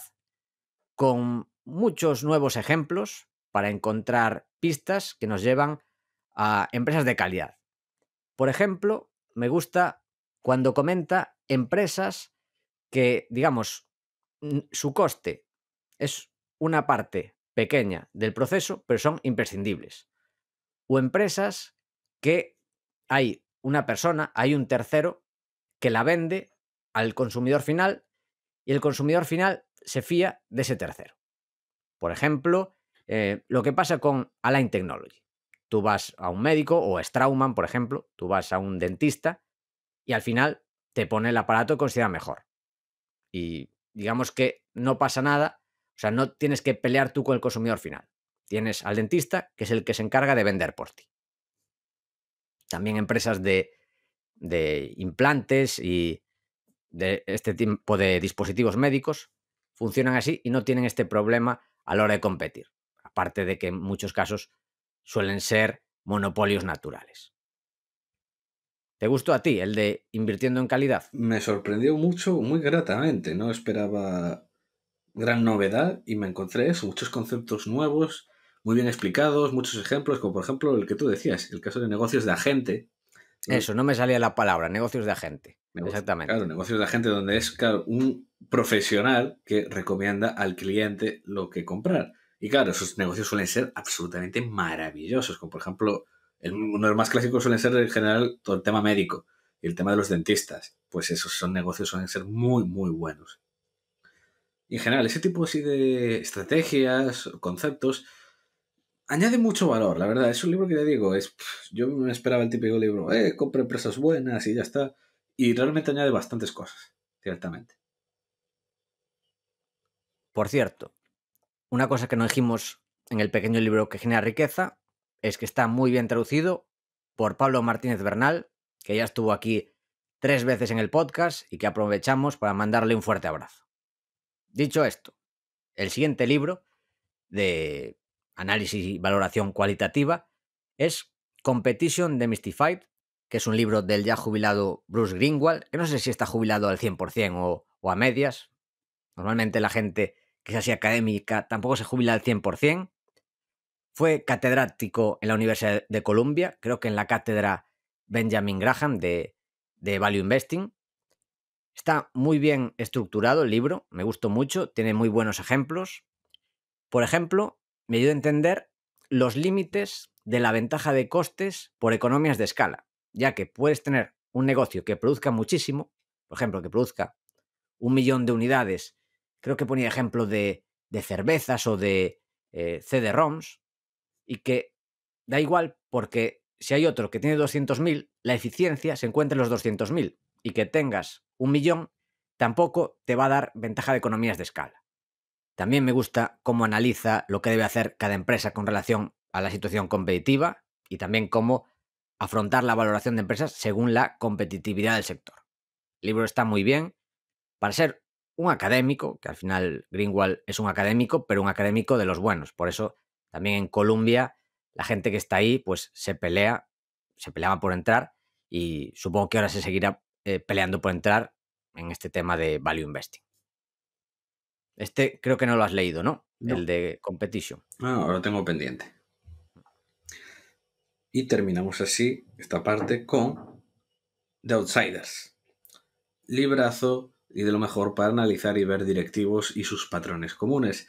con muchos nuevos ejemplos para encontrar pistas que nos llevan a empresas de calidad. Por ejemplo, me gusta cuando comenta empresas que, digamos, su coste es una parte pequeña del proceso, pero son imprescindibles. O empresas que hay una persona, hay un tercero que la vende al consumidor final y el consumidor final se fía de ese tercero. Por ejemplo, eh, lo que pasa con Align Technology. Tú vas a un médico o Strauman, por ejemplo, tú vas a un dentista y al final te pone el aparato que considera mejor. Y digamos que no pasa nada, o sea, no tienes que pelear tú con el consumidor final. Tienes al dentista, que es el que se encarga de vender por ti también empresas de, implantes y de este tipo de dispositivos médicos funcionan así y no tienen este problema a la hora de competir. Aparte de que en muchos casos suelen ser monopolios naturales. ¿Te gustó a ti el de invirtiendo en calidad? Me sorprendió mucho, muy gratamente. No esperaba gran novedad y me encontré eso, muchos conceptos nuevos muy bien explicados, muchos ejemplos, como por ejemplo el que tú decías, el caso de negocios de agente. Eso, no me salía la palabra, negocios de agente. Exactamente. Claro, negocios de agente donde es claro, un profesional que recomienda al cliente lo que comprar. Y claro, esos negocios suelen ser absolutamente maravillosos, como por ejemplo, el, uno de los más clásicos suelen ser en general todo el tema médico y el tema de los dentistas. Pues esos son negocios suelen ser muy, muy buenos. Y en general, ese tipo así de estrategias, conceptos, añade mucho valor, la verdad. Es un libro que le digo, es, yo me esperaba el típico libro, eh, compra empresas buenas y ya está. Y realmente añade bastantes cosas, ciertamente. Por cierto, una cosa que no dijimos en el pequeño libro que genera riqueza es que está muy bien traducido por Pablo Martínez Bernal, que ya estuvo aquí tres veces en el podcast y que aprovechamos para mandarle un fuerte abrazo. Dicho esto, el siguiente libro de análisis y valoración cualitativa, es Competition de Mystified, que es un libro del ya jubilado Bruce Greenwald, que no sé si está jubilado al 100% o, a medias. Normalmente la gente que es así académica tampoco se jubila al 100%. Fue catedrático en la Universidad de Columbia, creo que en la cátedra Benjamin Graham de, de Value Investing. Está muy bien estructurado el libro, me gustó mucho, tiene muy buenos ejemplos. Por ejemplo, me ayuda a entender los límites de la ventaja de costes por economías de escala, ya que puedes tener un negocio que produzca muchísimo, por ejemplo, que produzca un millón de unidades, creo que ponía ejemplo de, cervezas o de eh, CD-ROMs, y que da igual porque si hay otro que tiene 200.000, la eficiencia se encuentra en los 200.000 y que tengas un millón tampoco te va a dar ventaja de economías de escala. También me gusta cómo analiza lo que debe hacer cada empresa con relación a la situación competitiva y también cómo afrontar la valoración de empresas según la competitividad del sector. El libro está muy bien para ser un académico, que al final Greenwald es un académico, pero un académico de los buenos. Por eso también en Colombia la gente que está ahí pues se pelea, se peleaba por entrar y supongo que ahora se seguirá eh, peleando por entrar en este tema de value investing. Este creo que no lo has leído, ¿no? El de Competition. Ah, lo tengo pendiente. Y terminamos así esta parte con The Outsiders. Librazo y de lo mejor para analizar y ver directivos y sus patrones comunes.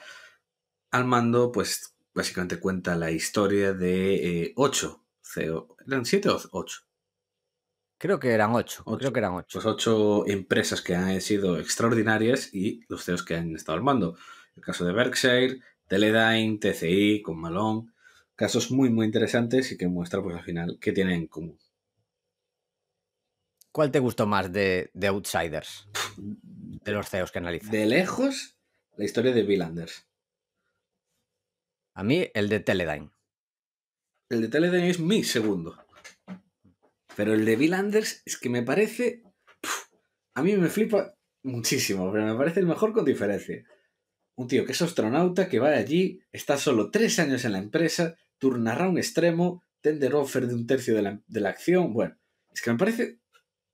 Al mando, pues básicamente cuenta la historia de 8. Eh, e eran 7 o 8? Creo que eran ocho, Creo que eran ocho. Pues ocho empresas que han sido extraordinarias y los CEOs que han estado al mando. El caso de Berkshire, Teledyne, TCI, con Malone. Casos muy, muy interesantes y que muestran, pues al final, qué tienen en común. ¿Cuál te gustó más de, Outsiders? De los CEOs que analizas. De lejos, la historia de Bill Anders. A mí, el de Teledyne. El de Teledyne es mi segundo. Pero el de Bill Anders es que me parece. a mí me flipa muchísimo, pero me parece el mejor con diferencia. Un tío que es astronauta, que va allí, está solo tres años en la empresa, turnará un extremo, tender offer de un tercio de la, acción. Bueno, es que me parece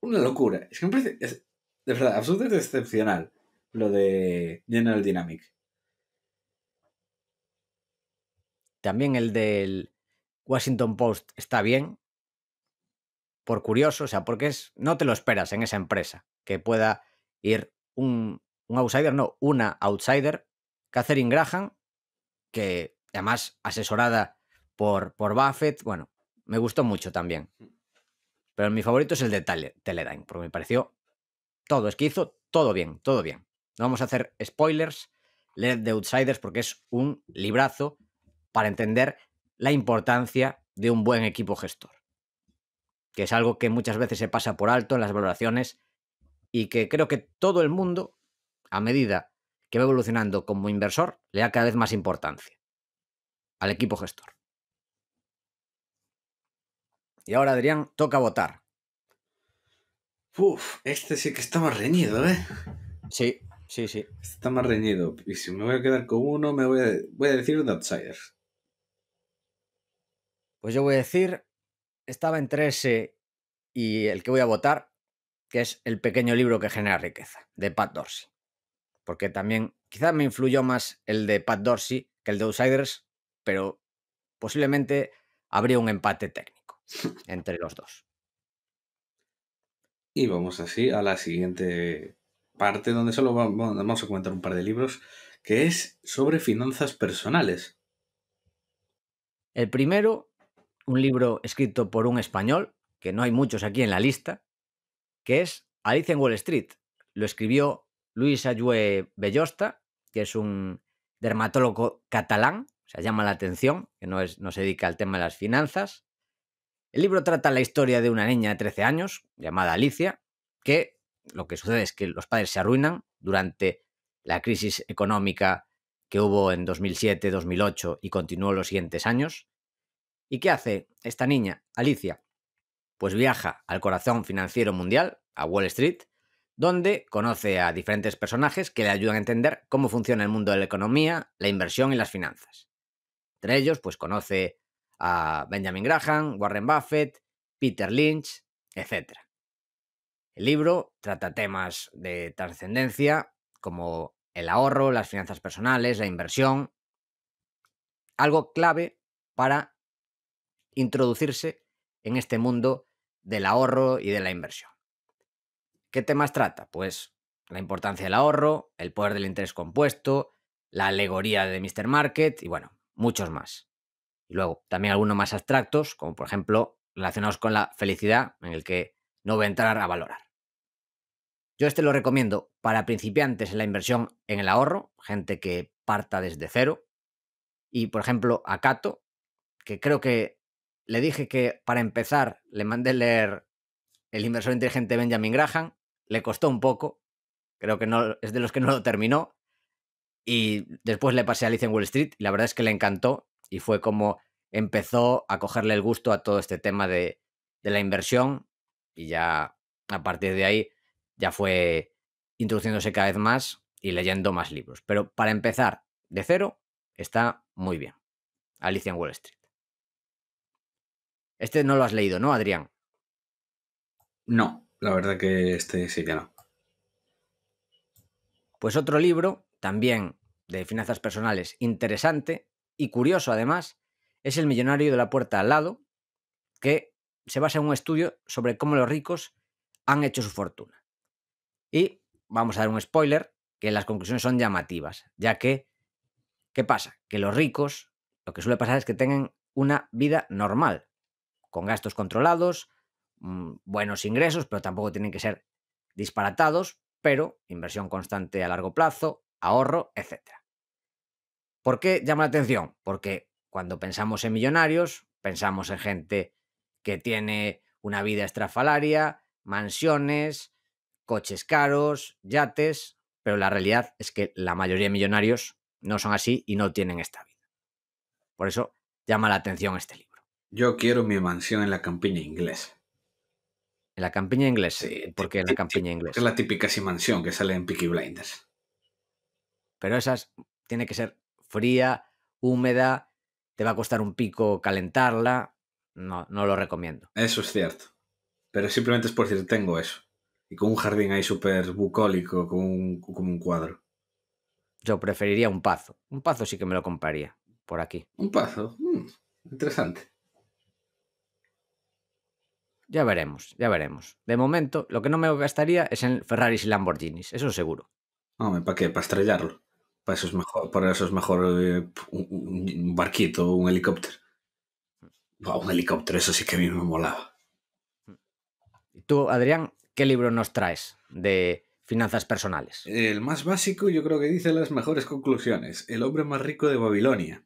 una locura. Es que me parece, de verdad, absolutamente excepcional lo de General Dynamic. También el del Washington Post está bien, por curioso, o sea, porque es, no te lo esperas en esa empresa, que pueda ir un, outsider, no, una outsider, Catherine Graham, que además asesorada por, por Buffett, bueno, me gustó mucho también. Mm. Pero mi favorito es el de Teledyne, porque me pareció todo, es que hizo todo bien, todo bien. No vamos a hacer spoilers, leer The Outsiders porque es un librazo para entender la importancia de un buen equipo gestor que es algo que muchas veces se pasa por alto en las valoraciones y que creo que todo el mundo, a medida que va evolucionando como inversor, le da cada vez más importancia al equipo gestor. Y ahora, Adrián, toca votar. Uf, este sí que está más reñido, ¿eh? Sí, sí, sí. Está más reñido. Y si me voy a quedar con uno, me voy a, voy a decir un outsider. Pues yo voy a decir estaba entre ese y el que voy a votar, que es El pequeño libro que genera riqueza, de Pat Dorsey. Porque también quizás me influyó más el de Pat Dorsey que el de Outsiders, pero posiblemente habría un empate técnico entre los dos. Y vamos así a la siguiente parte donde solo vamos a comentar un par de libros, que es sobre finanzas personales. El primero un libro escrito por un español, que no hay muchos aquí en la lista, que es Alicia en Wall Street. Lo escribió Luis Ayue Bellosta, que es un dermatólogo catalán, o sea, llama la atención, que no, se dedica al tema de las finanzas. El libro trata la historia de una niña de 13 años, llamada Alicia, que lo que sucede es que los padres se arruinan durante la crisis económica que hubo en 2007, 2008 y continuó los siguientes años. ¿Y qué hace esta niña, Alicia? Pues viaja al corazón financiero mundial, a Wall Street, donde conoce a diferentes personajes que le ayudan a entender cómo funciona el mundo de la economía, la inversión y las finanzas. Entre ellos, pues conoce a Benjamin Graham, Warren Buffett, Peter Lynch, etc. El libro trata temas de trascendencia como el ahorro, las finanzas personales, la inversión, algo clave para introducirse en este mundo del ahorro y de la inversión. ¿Qué temas trata? Pues la importancia del ahorro, el poder del interés compuesto, la alegoría de Mr. Market y bueno, muchos más. Y luego también algunos más abstractos, como por ejemplo relacionados con la felicidad, en el que no voy a entrar a valorar. Yo este lo recomiendo para principiantes en la inversión en el ahorro, gente que parta desde cero. Y por ejemplo, a Cato, que creo que le dije que para empezar le mandé leer El inversor inteligente Benjamin Graham. Le costó un poco. Creo que no es de los que no lo terminó. Y después le pasé a Alicia en Wall Street y la verdad es que le encantó y fue como empezó a cogerle el gusto a todo este tema de, de la inversión y ya a partir de ahí ya fue introduciéndose cada vez más y leyendo más libros. Pero para empezar de cero está muy bien. Alicia en Wall Street. Este no lo has leído, ¿no, Adrián? No, la verdad que este sí que no. Pues otro libro, también de finanzas personales, interesante y curioso además, es El millonario de la puerta al lado, que se basa en un estudio sobre cómo los ricos han hecho su fortuna. Y vamos a dar un spoiler, que las conclusiones son llamativas, ya que, ¿qué pasa? Que los ricos, lo que suele pasar es que tengan una vida normal, con gastos controlados, mm, buenos ingresos, pero tampoco tienen que ser disparatados, pero inversión constante a largo plazo, ahorro, etc. ¿Por qué llama la atención? Porque cuando pensamos en millonarios, pensamos en gente que tiene una vida estrafalaria, mansiones, coches caros, yates, pero la realidad es que la mayoría de millonarios no son así y no tienen esta vida. Por eso llama la atención este libro. Yo quiero mi mansión en la campiña inglesa. En la campiña inglesa. Sí, ¿Por en la campiña inglesa? Es la típica así mansión que sale en Peaky Blinders. Pero esas tiene que ser fría, húmeda, te va a costar un pico calentarla. No, no lo recomiendo. Eso es cierto. Pero simplemente es por decir, tengo eso. Y con un jardín ahí súper bucólico, con un, como un cuadro. Yo preferiría un pazo. Un pazo sí que me lo compraría por aquí. Un pazo. Mm, interesante. Ya veremos, ya veremos. De momento, lo que no me gastaría es en Ferraris y Lamborghinis, eso seguro. No, ¿para qué? ¿Para estrellarlo? Para eso es mejor, para eso es mejor eh, un, barquito o un helicóptero. un helicóptero, eso sí que a mí me molaba. ¿Y tú, Adrián, qué libro nos traes de finanzas personales? El más básico, yo creo que dice las mejores conclusiones. El hombre más rico de Babilonia.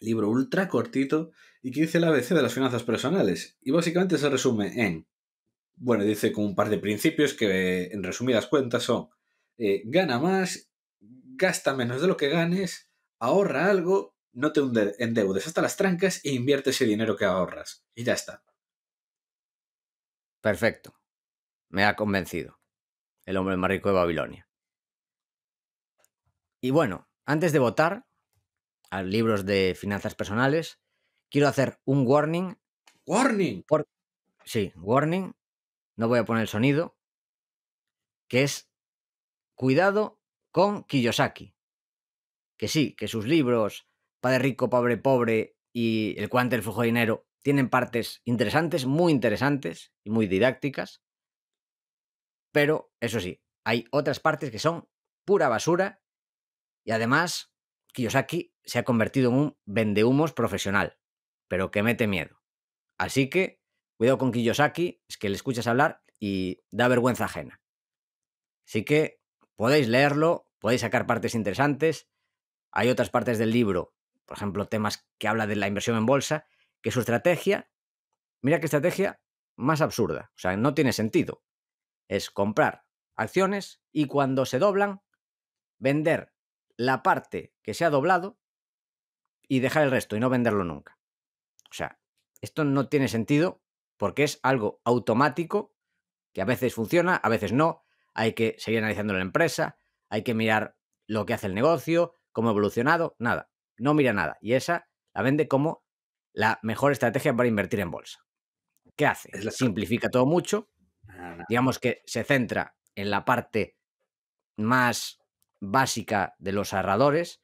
Libro ultra cortito ¿Y qué dice el ABC de las finanzas personales? Y básicamente se resume en, bueno, dice con un par de principios que en resumidas cuentas son, eh, gana más, gasta menos de lo que ganes, ahorra algo, no te endeudes hasta las trancas e invierte ese dinero que ahorras. Y ya está. Perfecto. Me ha convencido. El hombre más rico de Babilonia. Y bueno, antes de votar a libros de finanzas personales, quiero hacer un warning. ¿Warning? Sí, warning. No voy a poner el sonido. Que es cuidado con Kiyosaki. Que sí, que sus libros, Padre Rico, Pobre Pobre y El Cuante el Flujo de Dinero, tienen partes interesantes, muy interesantes y muy didácticas. Pero, eso sí, hay otras partes que son pura basura y además Kiyosaki se ha convertido en un vendehumos profesional pero que mete miedo. Así que, cuidado con Kiyosaki, es que le escuchas hablar y da vergüenza ajena. Así que podéis leerlo, podéis sacar partes interesantes. Hay otras partes del libro, por ejemplo, temas que habla de la inversión en bolsa, que su estrategia, mira qué estrategia más absurda, o sea, no tiene sentido. Es comprar acciones y cuando se doblan, vender la parte que se ha doblado y dejar el resto y no venderlo nunca. O sea, esto no tiene sentido porque es algo automático que a veces funciona, a veces no. Hay que seguir analizando la empresa, hay que mirar lo que hace el negocio, cómo ha evolucionado, nada. No mira nada. Y esa la vende como la mejor estrategia para invertir en bolsa. ¿Qué hace? Simplifica todo mucho. Digamos que se centra en la parte más básica de los ahorradores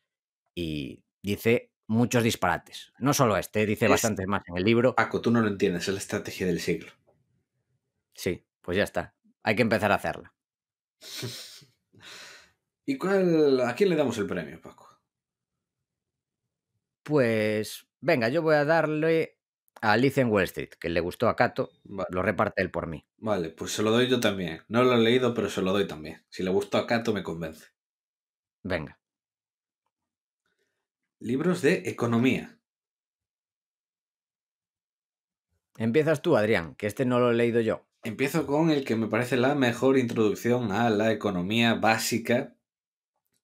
y dice muchos disparates. No solo este, dice bastante más en el libro. Paco, tú no lo entiendes, es la estrategia del siglo. Sí, pues ya está. Hay que empezar a hacerla. *laughs* ¿Y cuál, a quién le damos el premio, Paco? Pues venga, yo voy a darle a Alice en Wall Street, que le gustó a Cato, lo reparte él por mí. Vale, pues se lo doy yo también. No lo he leído, pero se lo doy también. Si le gustó a Cato, me convence. Venga. Libros de economía. Empiezas tú, Adrián, que este no lo he leído yo. Empiezo con el que me parece la mejor introducción a la economía básica,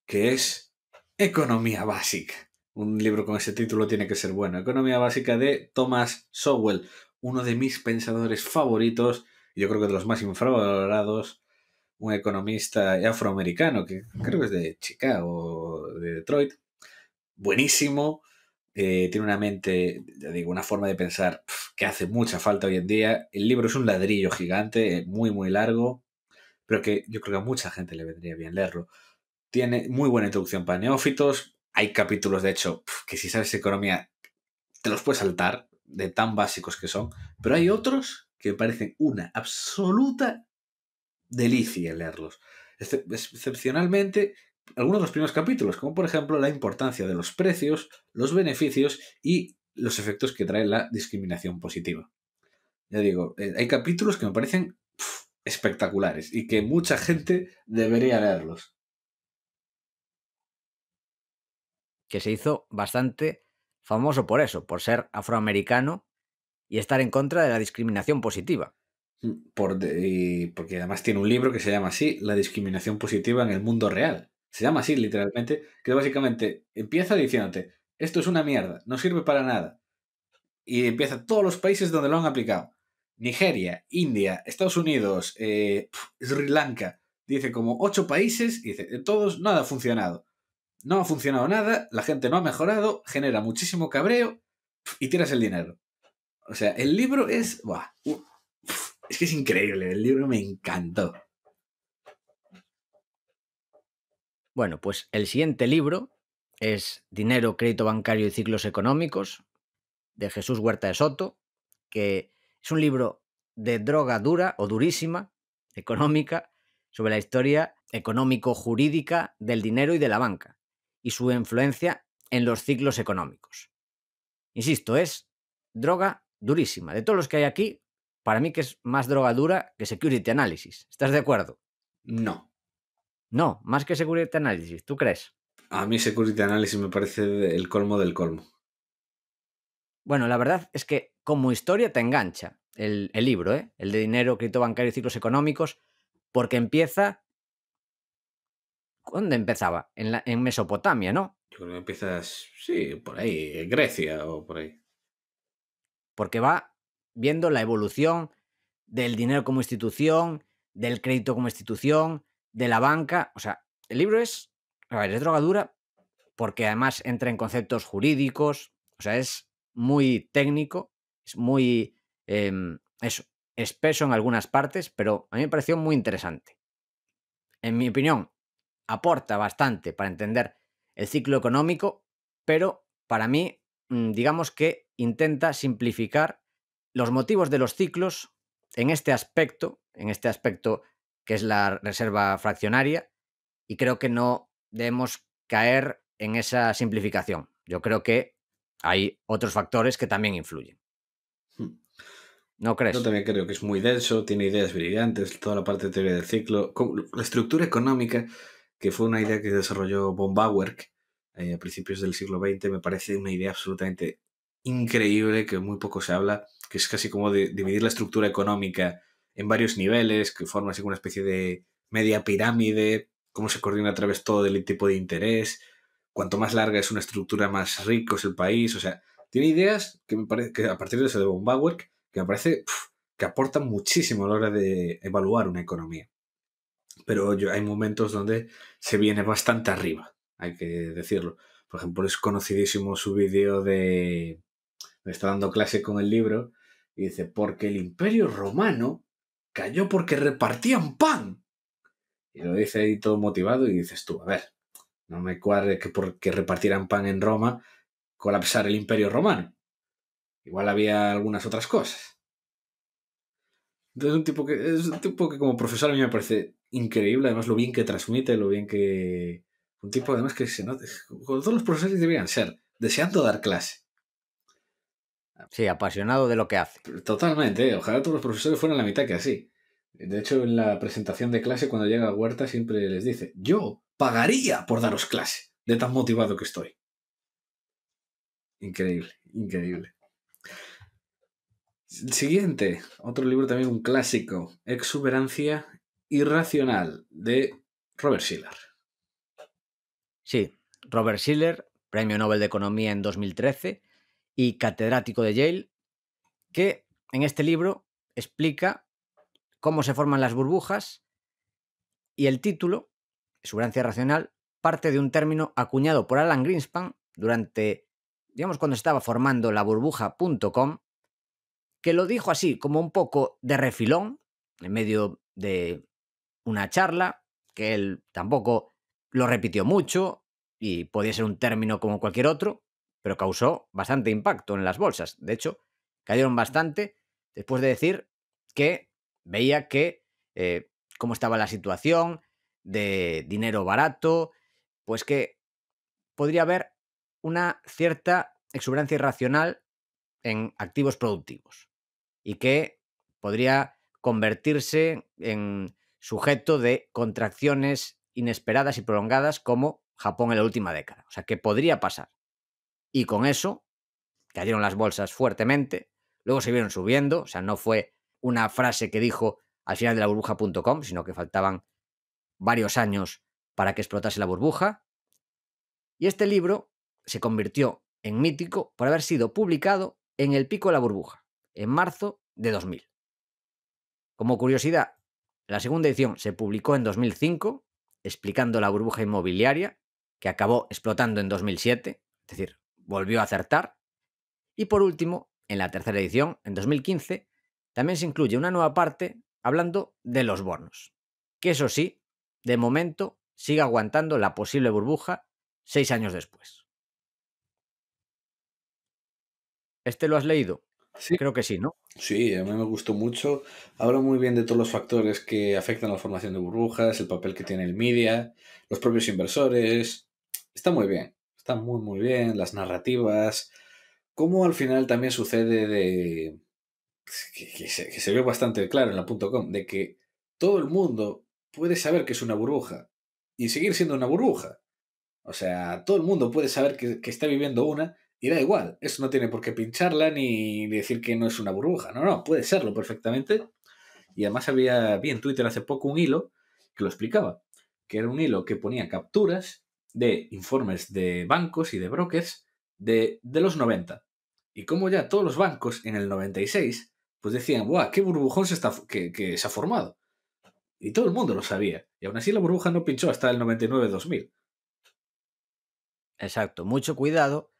que es Economía Básica. Un libro con ese título tiene que ser bueno. Economía Básica de Thomas Sowell, uno de mis pensadores favoritos, yo creo que de los más infravalorados, un economista afroamericano que creo que es de Chicago, de Detroit, buenísimo, eh, tiene una mente, digo, una forma de pensar que hace mucha falta hoy en día. El libro es un ladrillo gigante, eh, muy, muy largo, pero que yo creo que a mucha gente le vendría bien leerlo. Tiene muy buena introducción para neófitos. Hay capítulos, de hecho, que si sabes economía, te los puedes saltar, de tan básicos que son. Pero hay otros que me parecen una absoluta delicia leerlos. excepcionalmente algunos de los primeros capítulos, como por ejemplo la importancia de los precios, los beneficios y los efectos que trae la discriminación positiva. Ya digo, eh, hay capítulos que me parecen espectaculares y que mucha gente debería leerlos. Que se hizo bastante famoso por eso, por ser afroamericano y estar en contra de la discriminación positiva. Mm, por porque además tiene un libro que se llama así, La discriminación positiva en el mundo real se llama así literalmente, que básicamente empieza diciéndote, esto es una mierda, no sirve para nada. Y empieza todos los países donde lo han aplicado. Nigeria, India, Estados Unidos, eh, Sri Lanka. Dice como ocho países y dice, de todos nada ha funcionado. No ha funcionado nada, la gente no ha mejorado, genera muchísimo cabreo y tiras el dinero. O sea, el libro es... es que es increíble, el libro me encantó. Bueno, pues el siguiente libro es Dinero, Crédito Bancario y Ciclos Económicos, de Jesús Huerta de Soto, que es un libro de droga dura o durísima, *laughs* económica, sobre la historia económico-jurídica del dinero y de la banca, y su influencia en los ciclos económicos. Insisto, es droga durísima. De todos los que hay aquí, para mí que es más droga dura que Security Analysis. ¿Estás de acuerdo? No. No, más que Security análisis, ¿tú crees? A mí Security análisis me parece el colmo del colmo. Bueno, la verdad es que como historia te engancha el, libro, ¿eh? el de dinero, bancario y ciclos económicos, porque empieza... ¿Dónde empezaba? En, en Mesopotamia, ¿no? Yo creo que empiezas, sí, por ahí, en Grecia o por ahí. Porque va viendo la evolución del dinero como institución, del crédito como institución, de la banca. O sea, el libro es, a ver, es drogadura porque además entra en conceptos jurídicos, o sea, es muy técnico, es muy em, espeso en algunas partes, pero a mí me pareció muy interesante. En mi opinión, aporta bastante para entender el ciclo económico, pero para mí, mm, digamos que intenta simplificar los motivos de los ciclos en este aspecto, en este aspecto que es la reserva fraccionaria, y creo que no debemos caer en esa simplificación. Yo creo que hay otros factores que también influyen. Hmm. ¿No crees? Yo también creo que es muy denso, tiene ideas brillantes, toda la parte de teoría del ciclo. La estructura económica, que fue una idea que desarrolló von Bauer eh, a principios del siglo XX, me parece una idea absolutamente increíble que muy poco se habla, que es casi como de dividir la estructura económica en varios niveles, que forma así una especie de media pirámide, cómo se coordina a través todo el tipo de interés, cuanto más larga es una estructura, más rico es el país, o sea, tiene ideas que me parece que a partir de eso de von que me parece que aportan muchísimo a la hora de evaluar una economía. Pero hay momentos donde se viene bastante arriba, hay que decirlo. Por ejemplo, es conocidísimo su vídeo de... Me está dando clase con el libro y dice, porque el imperio romano cayó porque repartían pan. Y lo dice ahí todo motivado y dices tú, a ver, no me cuadre que porque repartieran pan en Roma colapsar el imperio romano. Igual había algunas otras cosas. Entonces un tipo que, es un tipo que como profesor a mí me parece increíble, además lo bien que transmite, lo bien que... Un tipo además que se nota, todos los profesores deberían ser, deseando dar clase. Sí, apasionado de lo que hace. Totalmente, ¿eh? ojalá todos los profesores fueran la mitad que así. De hecho, en la presentación de clase, cuando llega a Huerta, siempre les dice, yo pagaría por daros clase, de tan motivado que estoy. Increíble, increíble. Siguiente, otro libro también un clásico, Exuberancia Irracional, de Robert Schiller. Sí, Robert Schiller, Premio Nobel de Economía en 2013, y catedrático de Yale, que en este libro explica cómo se forman las burbujas y el título, Suburancia Racional, parte de un término acuñado por Alan Greenspan durante, digamos, cuando estaba formando la burbuja.com, que lo dijo así, como un poco de refilón, en medio de una charla, que él tampoco lo repitió mucho y podía ser un término como cualquier otro, pero causó bastante impacto en las bolsas. De hecho, cayeron bastante después de decir que veía que eh, cómo estaba la situación de dinero barato, pues que podría haber una cierta exuberancia irracional en activos productivos y que podría convertirse en sujeto de contracciones inesperadas y prolongadas como Japón en la última década. O sea, que podría pasar y con eso cayeron las bolsas fuertemente, luego se vieron subiendo, o sea, no fue una frase que dijo al final de la burbuja.com, sino que faltaban varios años para que explotase la burbuja. Y este libro se convirtió en mítico por haber sido publicado en el pico de la burbuja, en marzo de 2000. Como curiosidad, la segunda edición se publicó en 2005, explicando la burbuja inmobiliaria, que acabó explotando en 2007, es decir, volvió a acertar. Y por último, en la tercera edición, en 2015, también se incluye una nueva parte hablando de los bonos, que eso sí, de momento sigue aguantando la posible burbuja seis años después. ¿Este lo has leído? Sí. Creo que sí, ¿no? Sí, a mí me gustó mucho. Habla muy bien de todos los factores que afectan la formación de burbujas, el papel que tiene el media, los propios inversores. Está muy bien. Está muy, muy bien. Las narrativas. Como al final también sucede de. Pues, que, se, ve bastante claro en la .com, de que todo el mundo puede saber que es una burbuja y seguir siendo una burbuja. O sea, todo el mundo puede saber que, que está viviendo una y da igual. Eso no tiene por qué pincharla ni decir que no es una burbuja. No, no, puede serlo perfectamente. Y además había, vi en Twitter hace poco un hilo que lo explicaba, que era un hilo que ponía capturas de informes de bancos y de brokers de, los 90. Y como ya todos los bancos en el 96, pues decían, ¡guau! ¡Qué burbujón se está, que, se ha formado! Y todo el mundo lo sabía. Y aún así la burbuja no pinchó hasta el 99-2000. Exacto. Mucho cuidado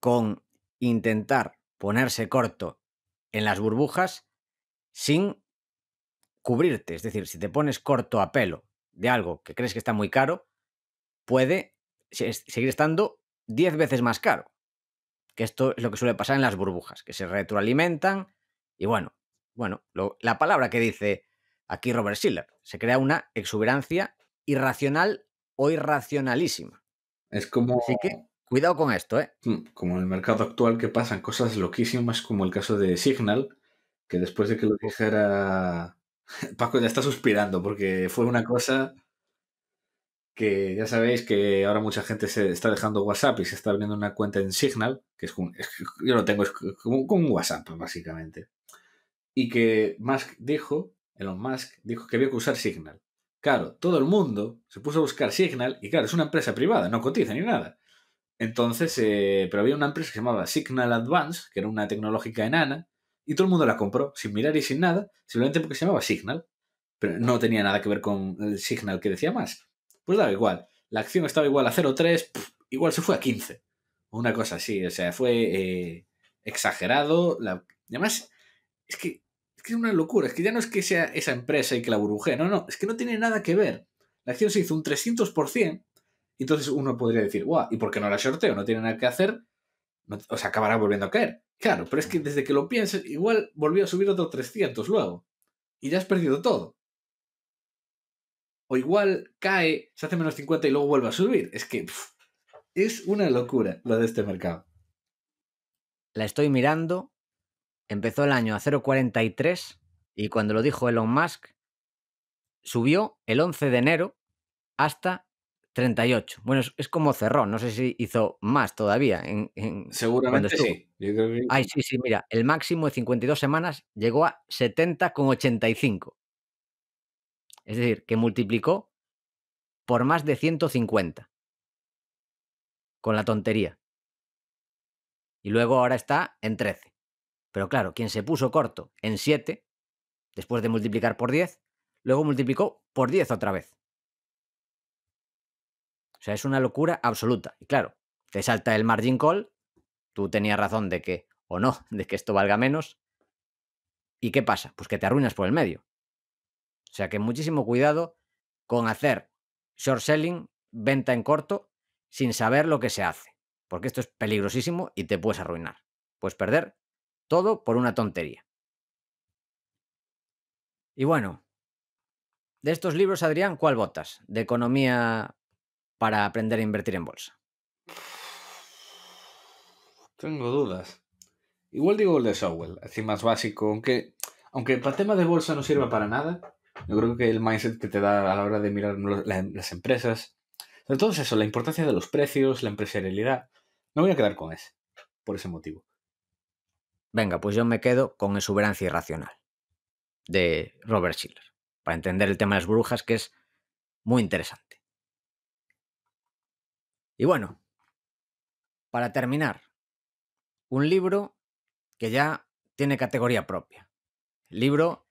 con intentar ponerse corto en las burbujas sin cubrirte. Es decir, si te pones corto a pelo de algo que crees que está muy caro, puede seguir estando 10 veces más caro. Que esto es lo que suele pasar en las burbujas, que se retroalimentan y bueno, bueno, la palabra que dice aquí Robert Schiller, se crea una exuberancia irracional o irracionalísima. Es como... Así que cuidado con esto, ¿eh? Mm, como en el mercado actual que pasan cosas loquísimas como el caso de Signal, que después de que lo dijera... *laughs* Paco ya está suspirando porque fue una cosa que ya sabéis que ahora mucha gente se está dejando WhatsApp y se está abriendo una cuenta en Signal, que es, yo lo tengo, con un WhatsApp básicamente. Y que Musk dijo, Elon Musk dijo que había que usar Signal. Claro, todo el mundo se puso a buscar Signal y claro, es una empresa privada, no cotiza ni nada. Entonces, eh, pero había una empresa que se llamaba Signal Advance, que era una tecnológica enana, y todo el mundo la compró, sin mirar y sin nada, simplemente porque se llamaba Signal. Pero no tenía nada que ver con el Signal que decía Musk. Pues daba igual. La acción estaba igual a 0,3, igual se fue a 15. Una cosa así, o sea, fue eh, exagerado. La... además, es que, es una locura. Es que ya no es que sea esa empresa y que la burbuje, no, no, es que no tiene nada que ver. La acción se hizo un 300%, y entonces uno podría decir, guau, ¿y por qué no la sorteo? No tiene nada que hacer, o sea, acabará volviendo a caer. Claro, pero es que desde que lo pienses, igual volvió a subir otro 300 luego. Y ya has perdido todo o igual cae, se hace menos 50 y luego vuelve a subir. Es que es una locura lo de este mercado. La estoy mirando. Empezó el año a 0,43 y cuando lo dijo Elon Musk, subió el 11 de enero hasta 38. Bueno, es, como cerró, no sé si hizo más todavía. En, Seguramente sí. Ay, sí, sí, mira, el máximo de 52 semanas llegó a 70,85. Es decir, que multiplicó por más de 150 con la tontería. Y luego ahora está en 13. Pero claro, quien se puso corto en 7, después de multiplicar por 10, luego multiplicó por 10 otra vez. O sea, es una locura absoluta. Y claro, te salta el margin call, tú tenías razón de que, o no, *laughs* de que esto valga menos. ¿Y qué pasa? Pues que te arruinas por el medio. O sea que muchísimo cuidado con hacer short selling, venta en corto, sin saber lo que se hace. Porque esto es peligrosísimo y te puedes arruinar. Puedes perder todo por una tontería. Y bueno, de estos libros, Adrián, ¿cuál votas? De economía para aprender a invertir en bolsa. Tengo dudas. Igual digo el de Sowell, así más básico, aunque, aunque para tema de bolsa no sirva para nada, yo creo que el mindset que te da a la hora de mirar las empresas, sobre todo eso, la importancia de los precios, la empresarialidad. Me voy a quedar con eso, por ese motivo. Venga, pues yo me quedo con Exuberancia Irracional, de Robert Schiller, para entender el tema de las brujas, que es muy interesante. Y bueno, para terminar, un libro que ya tiene categoría propia. libro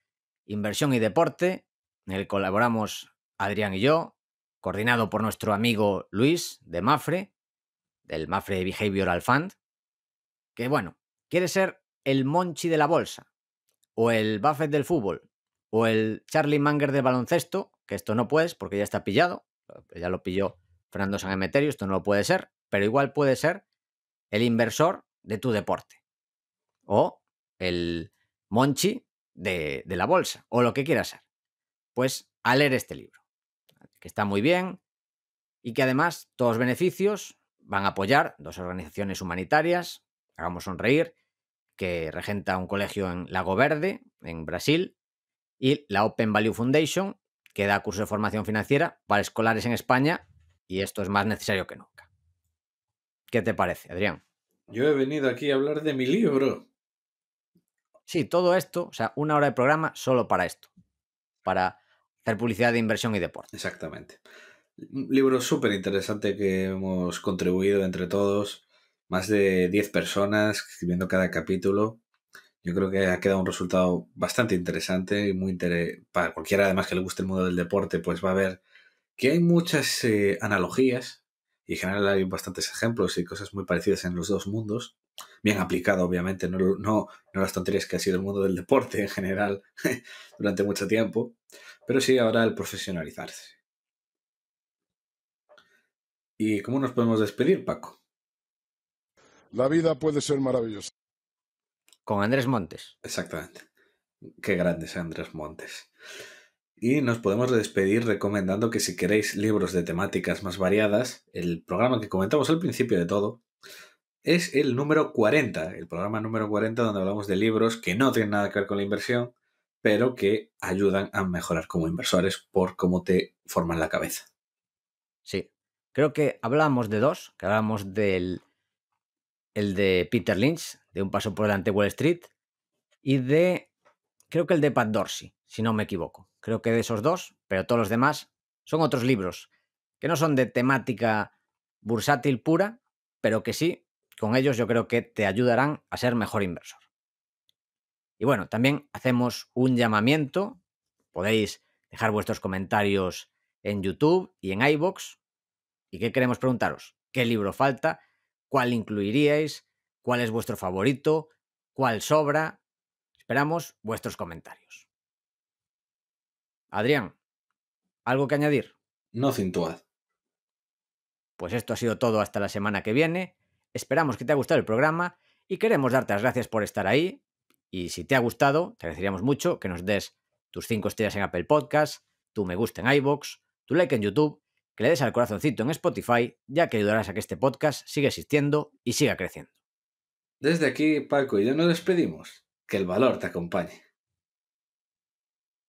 Inversión y Deporte, en el colaboramos Adrián y yo, coordinado por nuestro amigo Luis de Mafre, del Mafre Behavioral Fund, que bueno, quiere ser el Monchi de la bolsa, o el Buffett del fútbol, o el Charlie Manger del baloncesto, que esto no puedes porque ya está pillado, ya lo pilló Fernando San Emeterio, esto no lo puede ser, pero igual puede ser el inversor de tu deporte, o el Monchi de, la bolsa o lo que quieras hacer Pues a leer este libro, que está muy bien y que además todos los beneficios van a apoyar dos organizaciones humanitarias, Hagamos Sonreír, que regenta un colegio en Lago Verde, en Brasil, y la Open Value Foundation, que da cursos de formación financiera para escolares en España, y esto es más necesario que nunca. ¿Qué te parece, Adrián? Yo he venido aquí a hablar de mi libro. Sí, todo esto, o sea, una hora de programa solo para esto, para hacer publicidad de inversión y deporte. Exactamente. Un libro súper interesante que hemos contribuido entre todos, más de 10 personas escribiendo cada capítulo. Yo creo que ha quedado un resultado bastante interesante y muy Para cualquiera además que le guste el mundo del deporte, pues va a ver que hay muchas eh, analogías y en general hay bastantes ejemplos y cosas muy parecidas en los dos mundos bien aplicado, obviamente, no, no, las tonterías que ha sido el mundo del deporte en general *laughs* durante mucho tiempo, pero sí ahora el profesionalizarse. ¿Y cómo nos podemos despedir, Paco? La vida puede ser maravillosa. Con Andrés Montes. Exactamente. Qué grande es Andrés Montes. Y nos podemos despedir recomendando que si queréis libros de temáticas más variadas, el programa que comentamos al principio de todo, es el número 40, el programa número 40 donde hablamos de libros que no tienen nada que ver con la inversión, pero que ayudan a mejorar como inversores por cómo te forman la cabeza. Sí, creo que hablamos de dos, que hablamos del el de Peter Lynch, de Un paso por delante Wall Street, y de, creo que el de Pat Dorsey, si no me equivoco. Creo que de esos dos, pero todos los demás son otros libros, que no son de temática bursátil pura, pero que sí con ellos yo creo que te ayudarán a ser mejor inversor. Y bueno, también hacemos un llamamiento. Podéis dejar vuestros comentarios en YouTube y en iBox. ¿Y qué queremos preguntaros? ¿Qué libro falta? ¿Cuál incluiríais? ¿Cuál es vuestro favorito? ¿Cuál sobra? Esperamos vuestros comentarios. Adrián, ¿algo que añadir? No, Cintuad. Pues esto ha sido todo hasta la semana que viene. Esperamos que te haya gustado el programa y queremos darte las gracias por estar ahí. Y si te ha gustado, te agradeceríamos mucho que nos des tus 5 estrellas en Apple Podcast, tu me gusta en iBox, tu like en YouTube, que le des al corazoncito en Spotify, ya que ayudarás a que este podcast siga existiendo y siga creciendo. Desde aquí, Paco y yo nos despedimos. Que el valor te acompañe.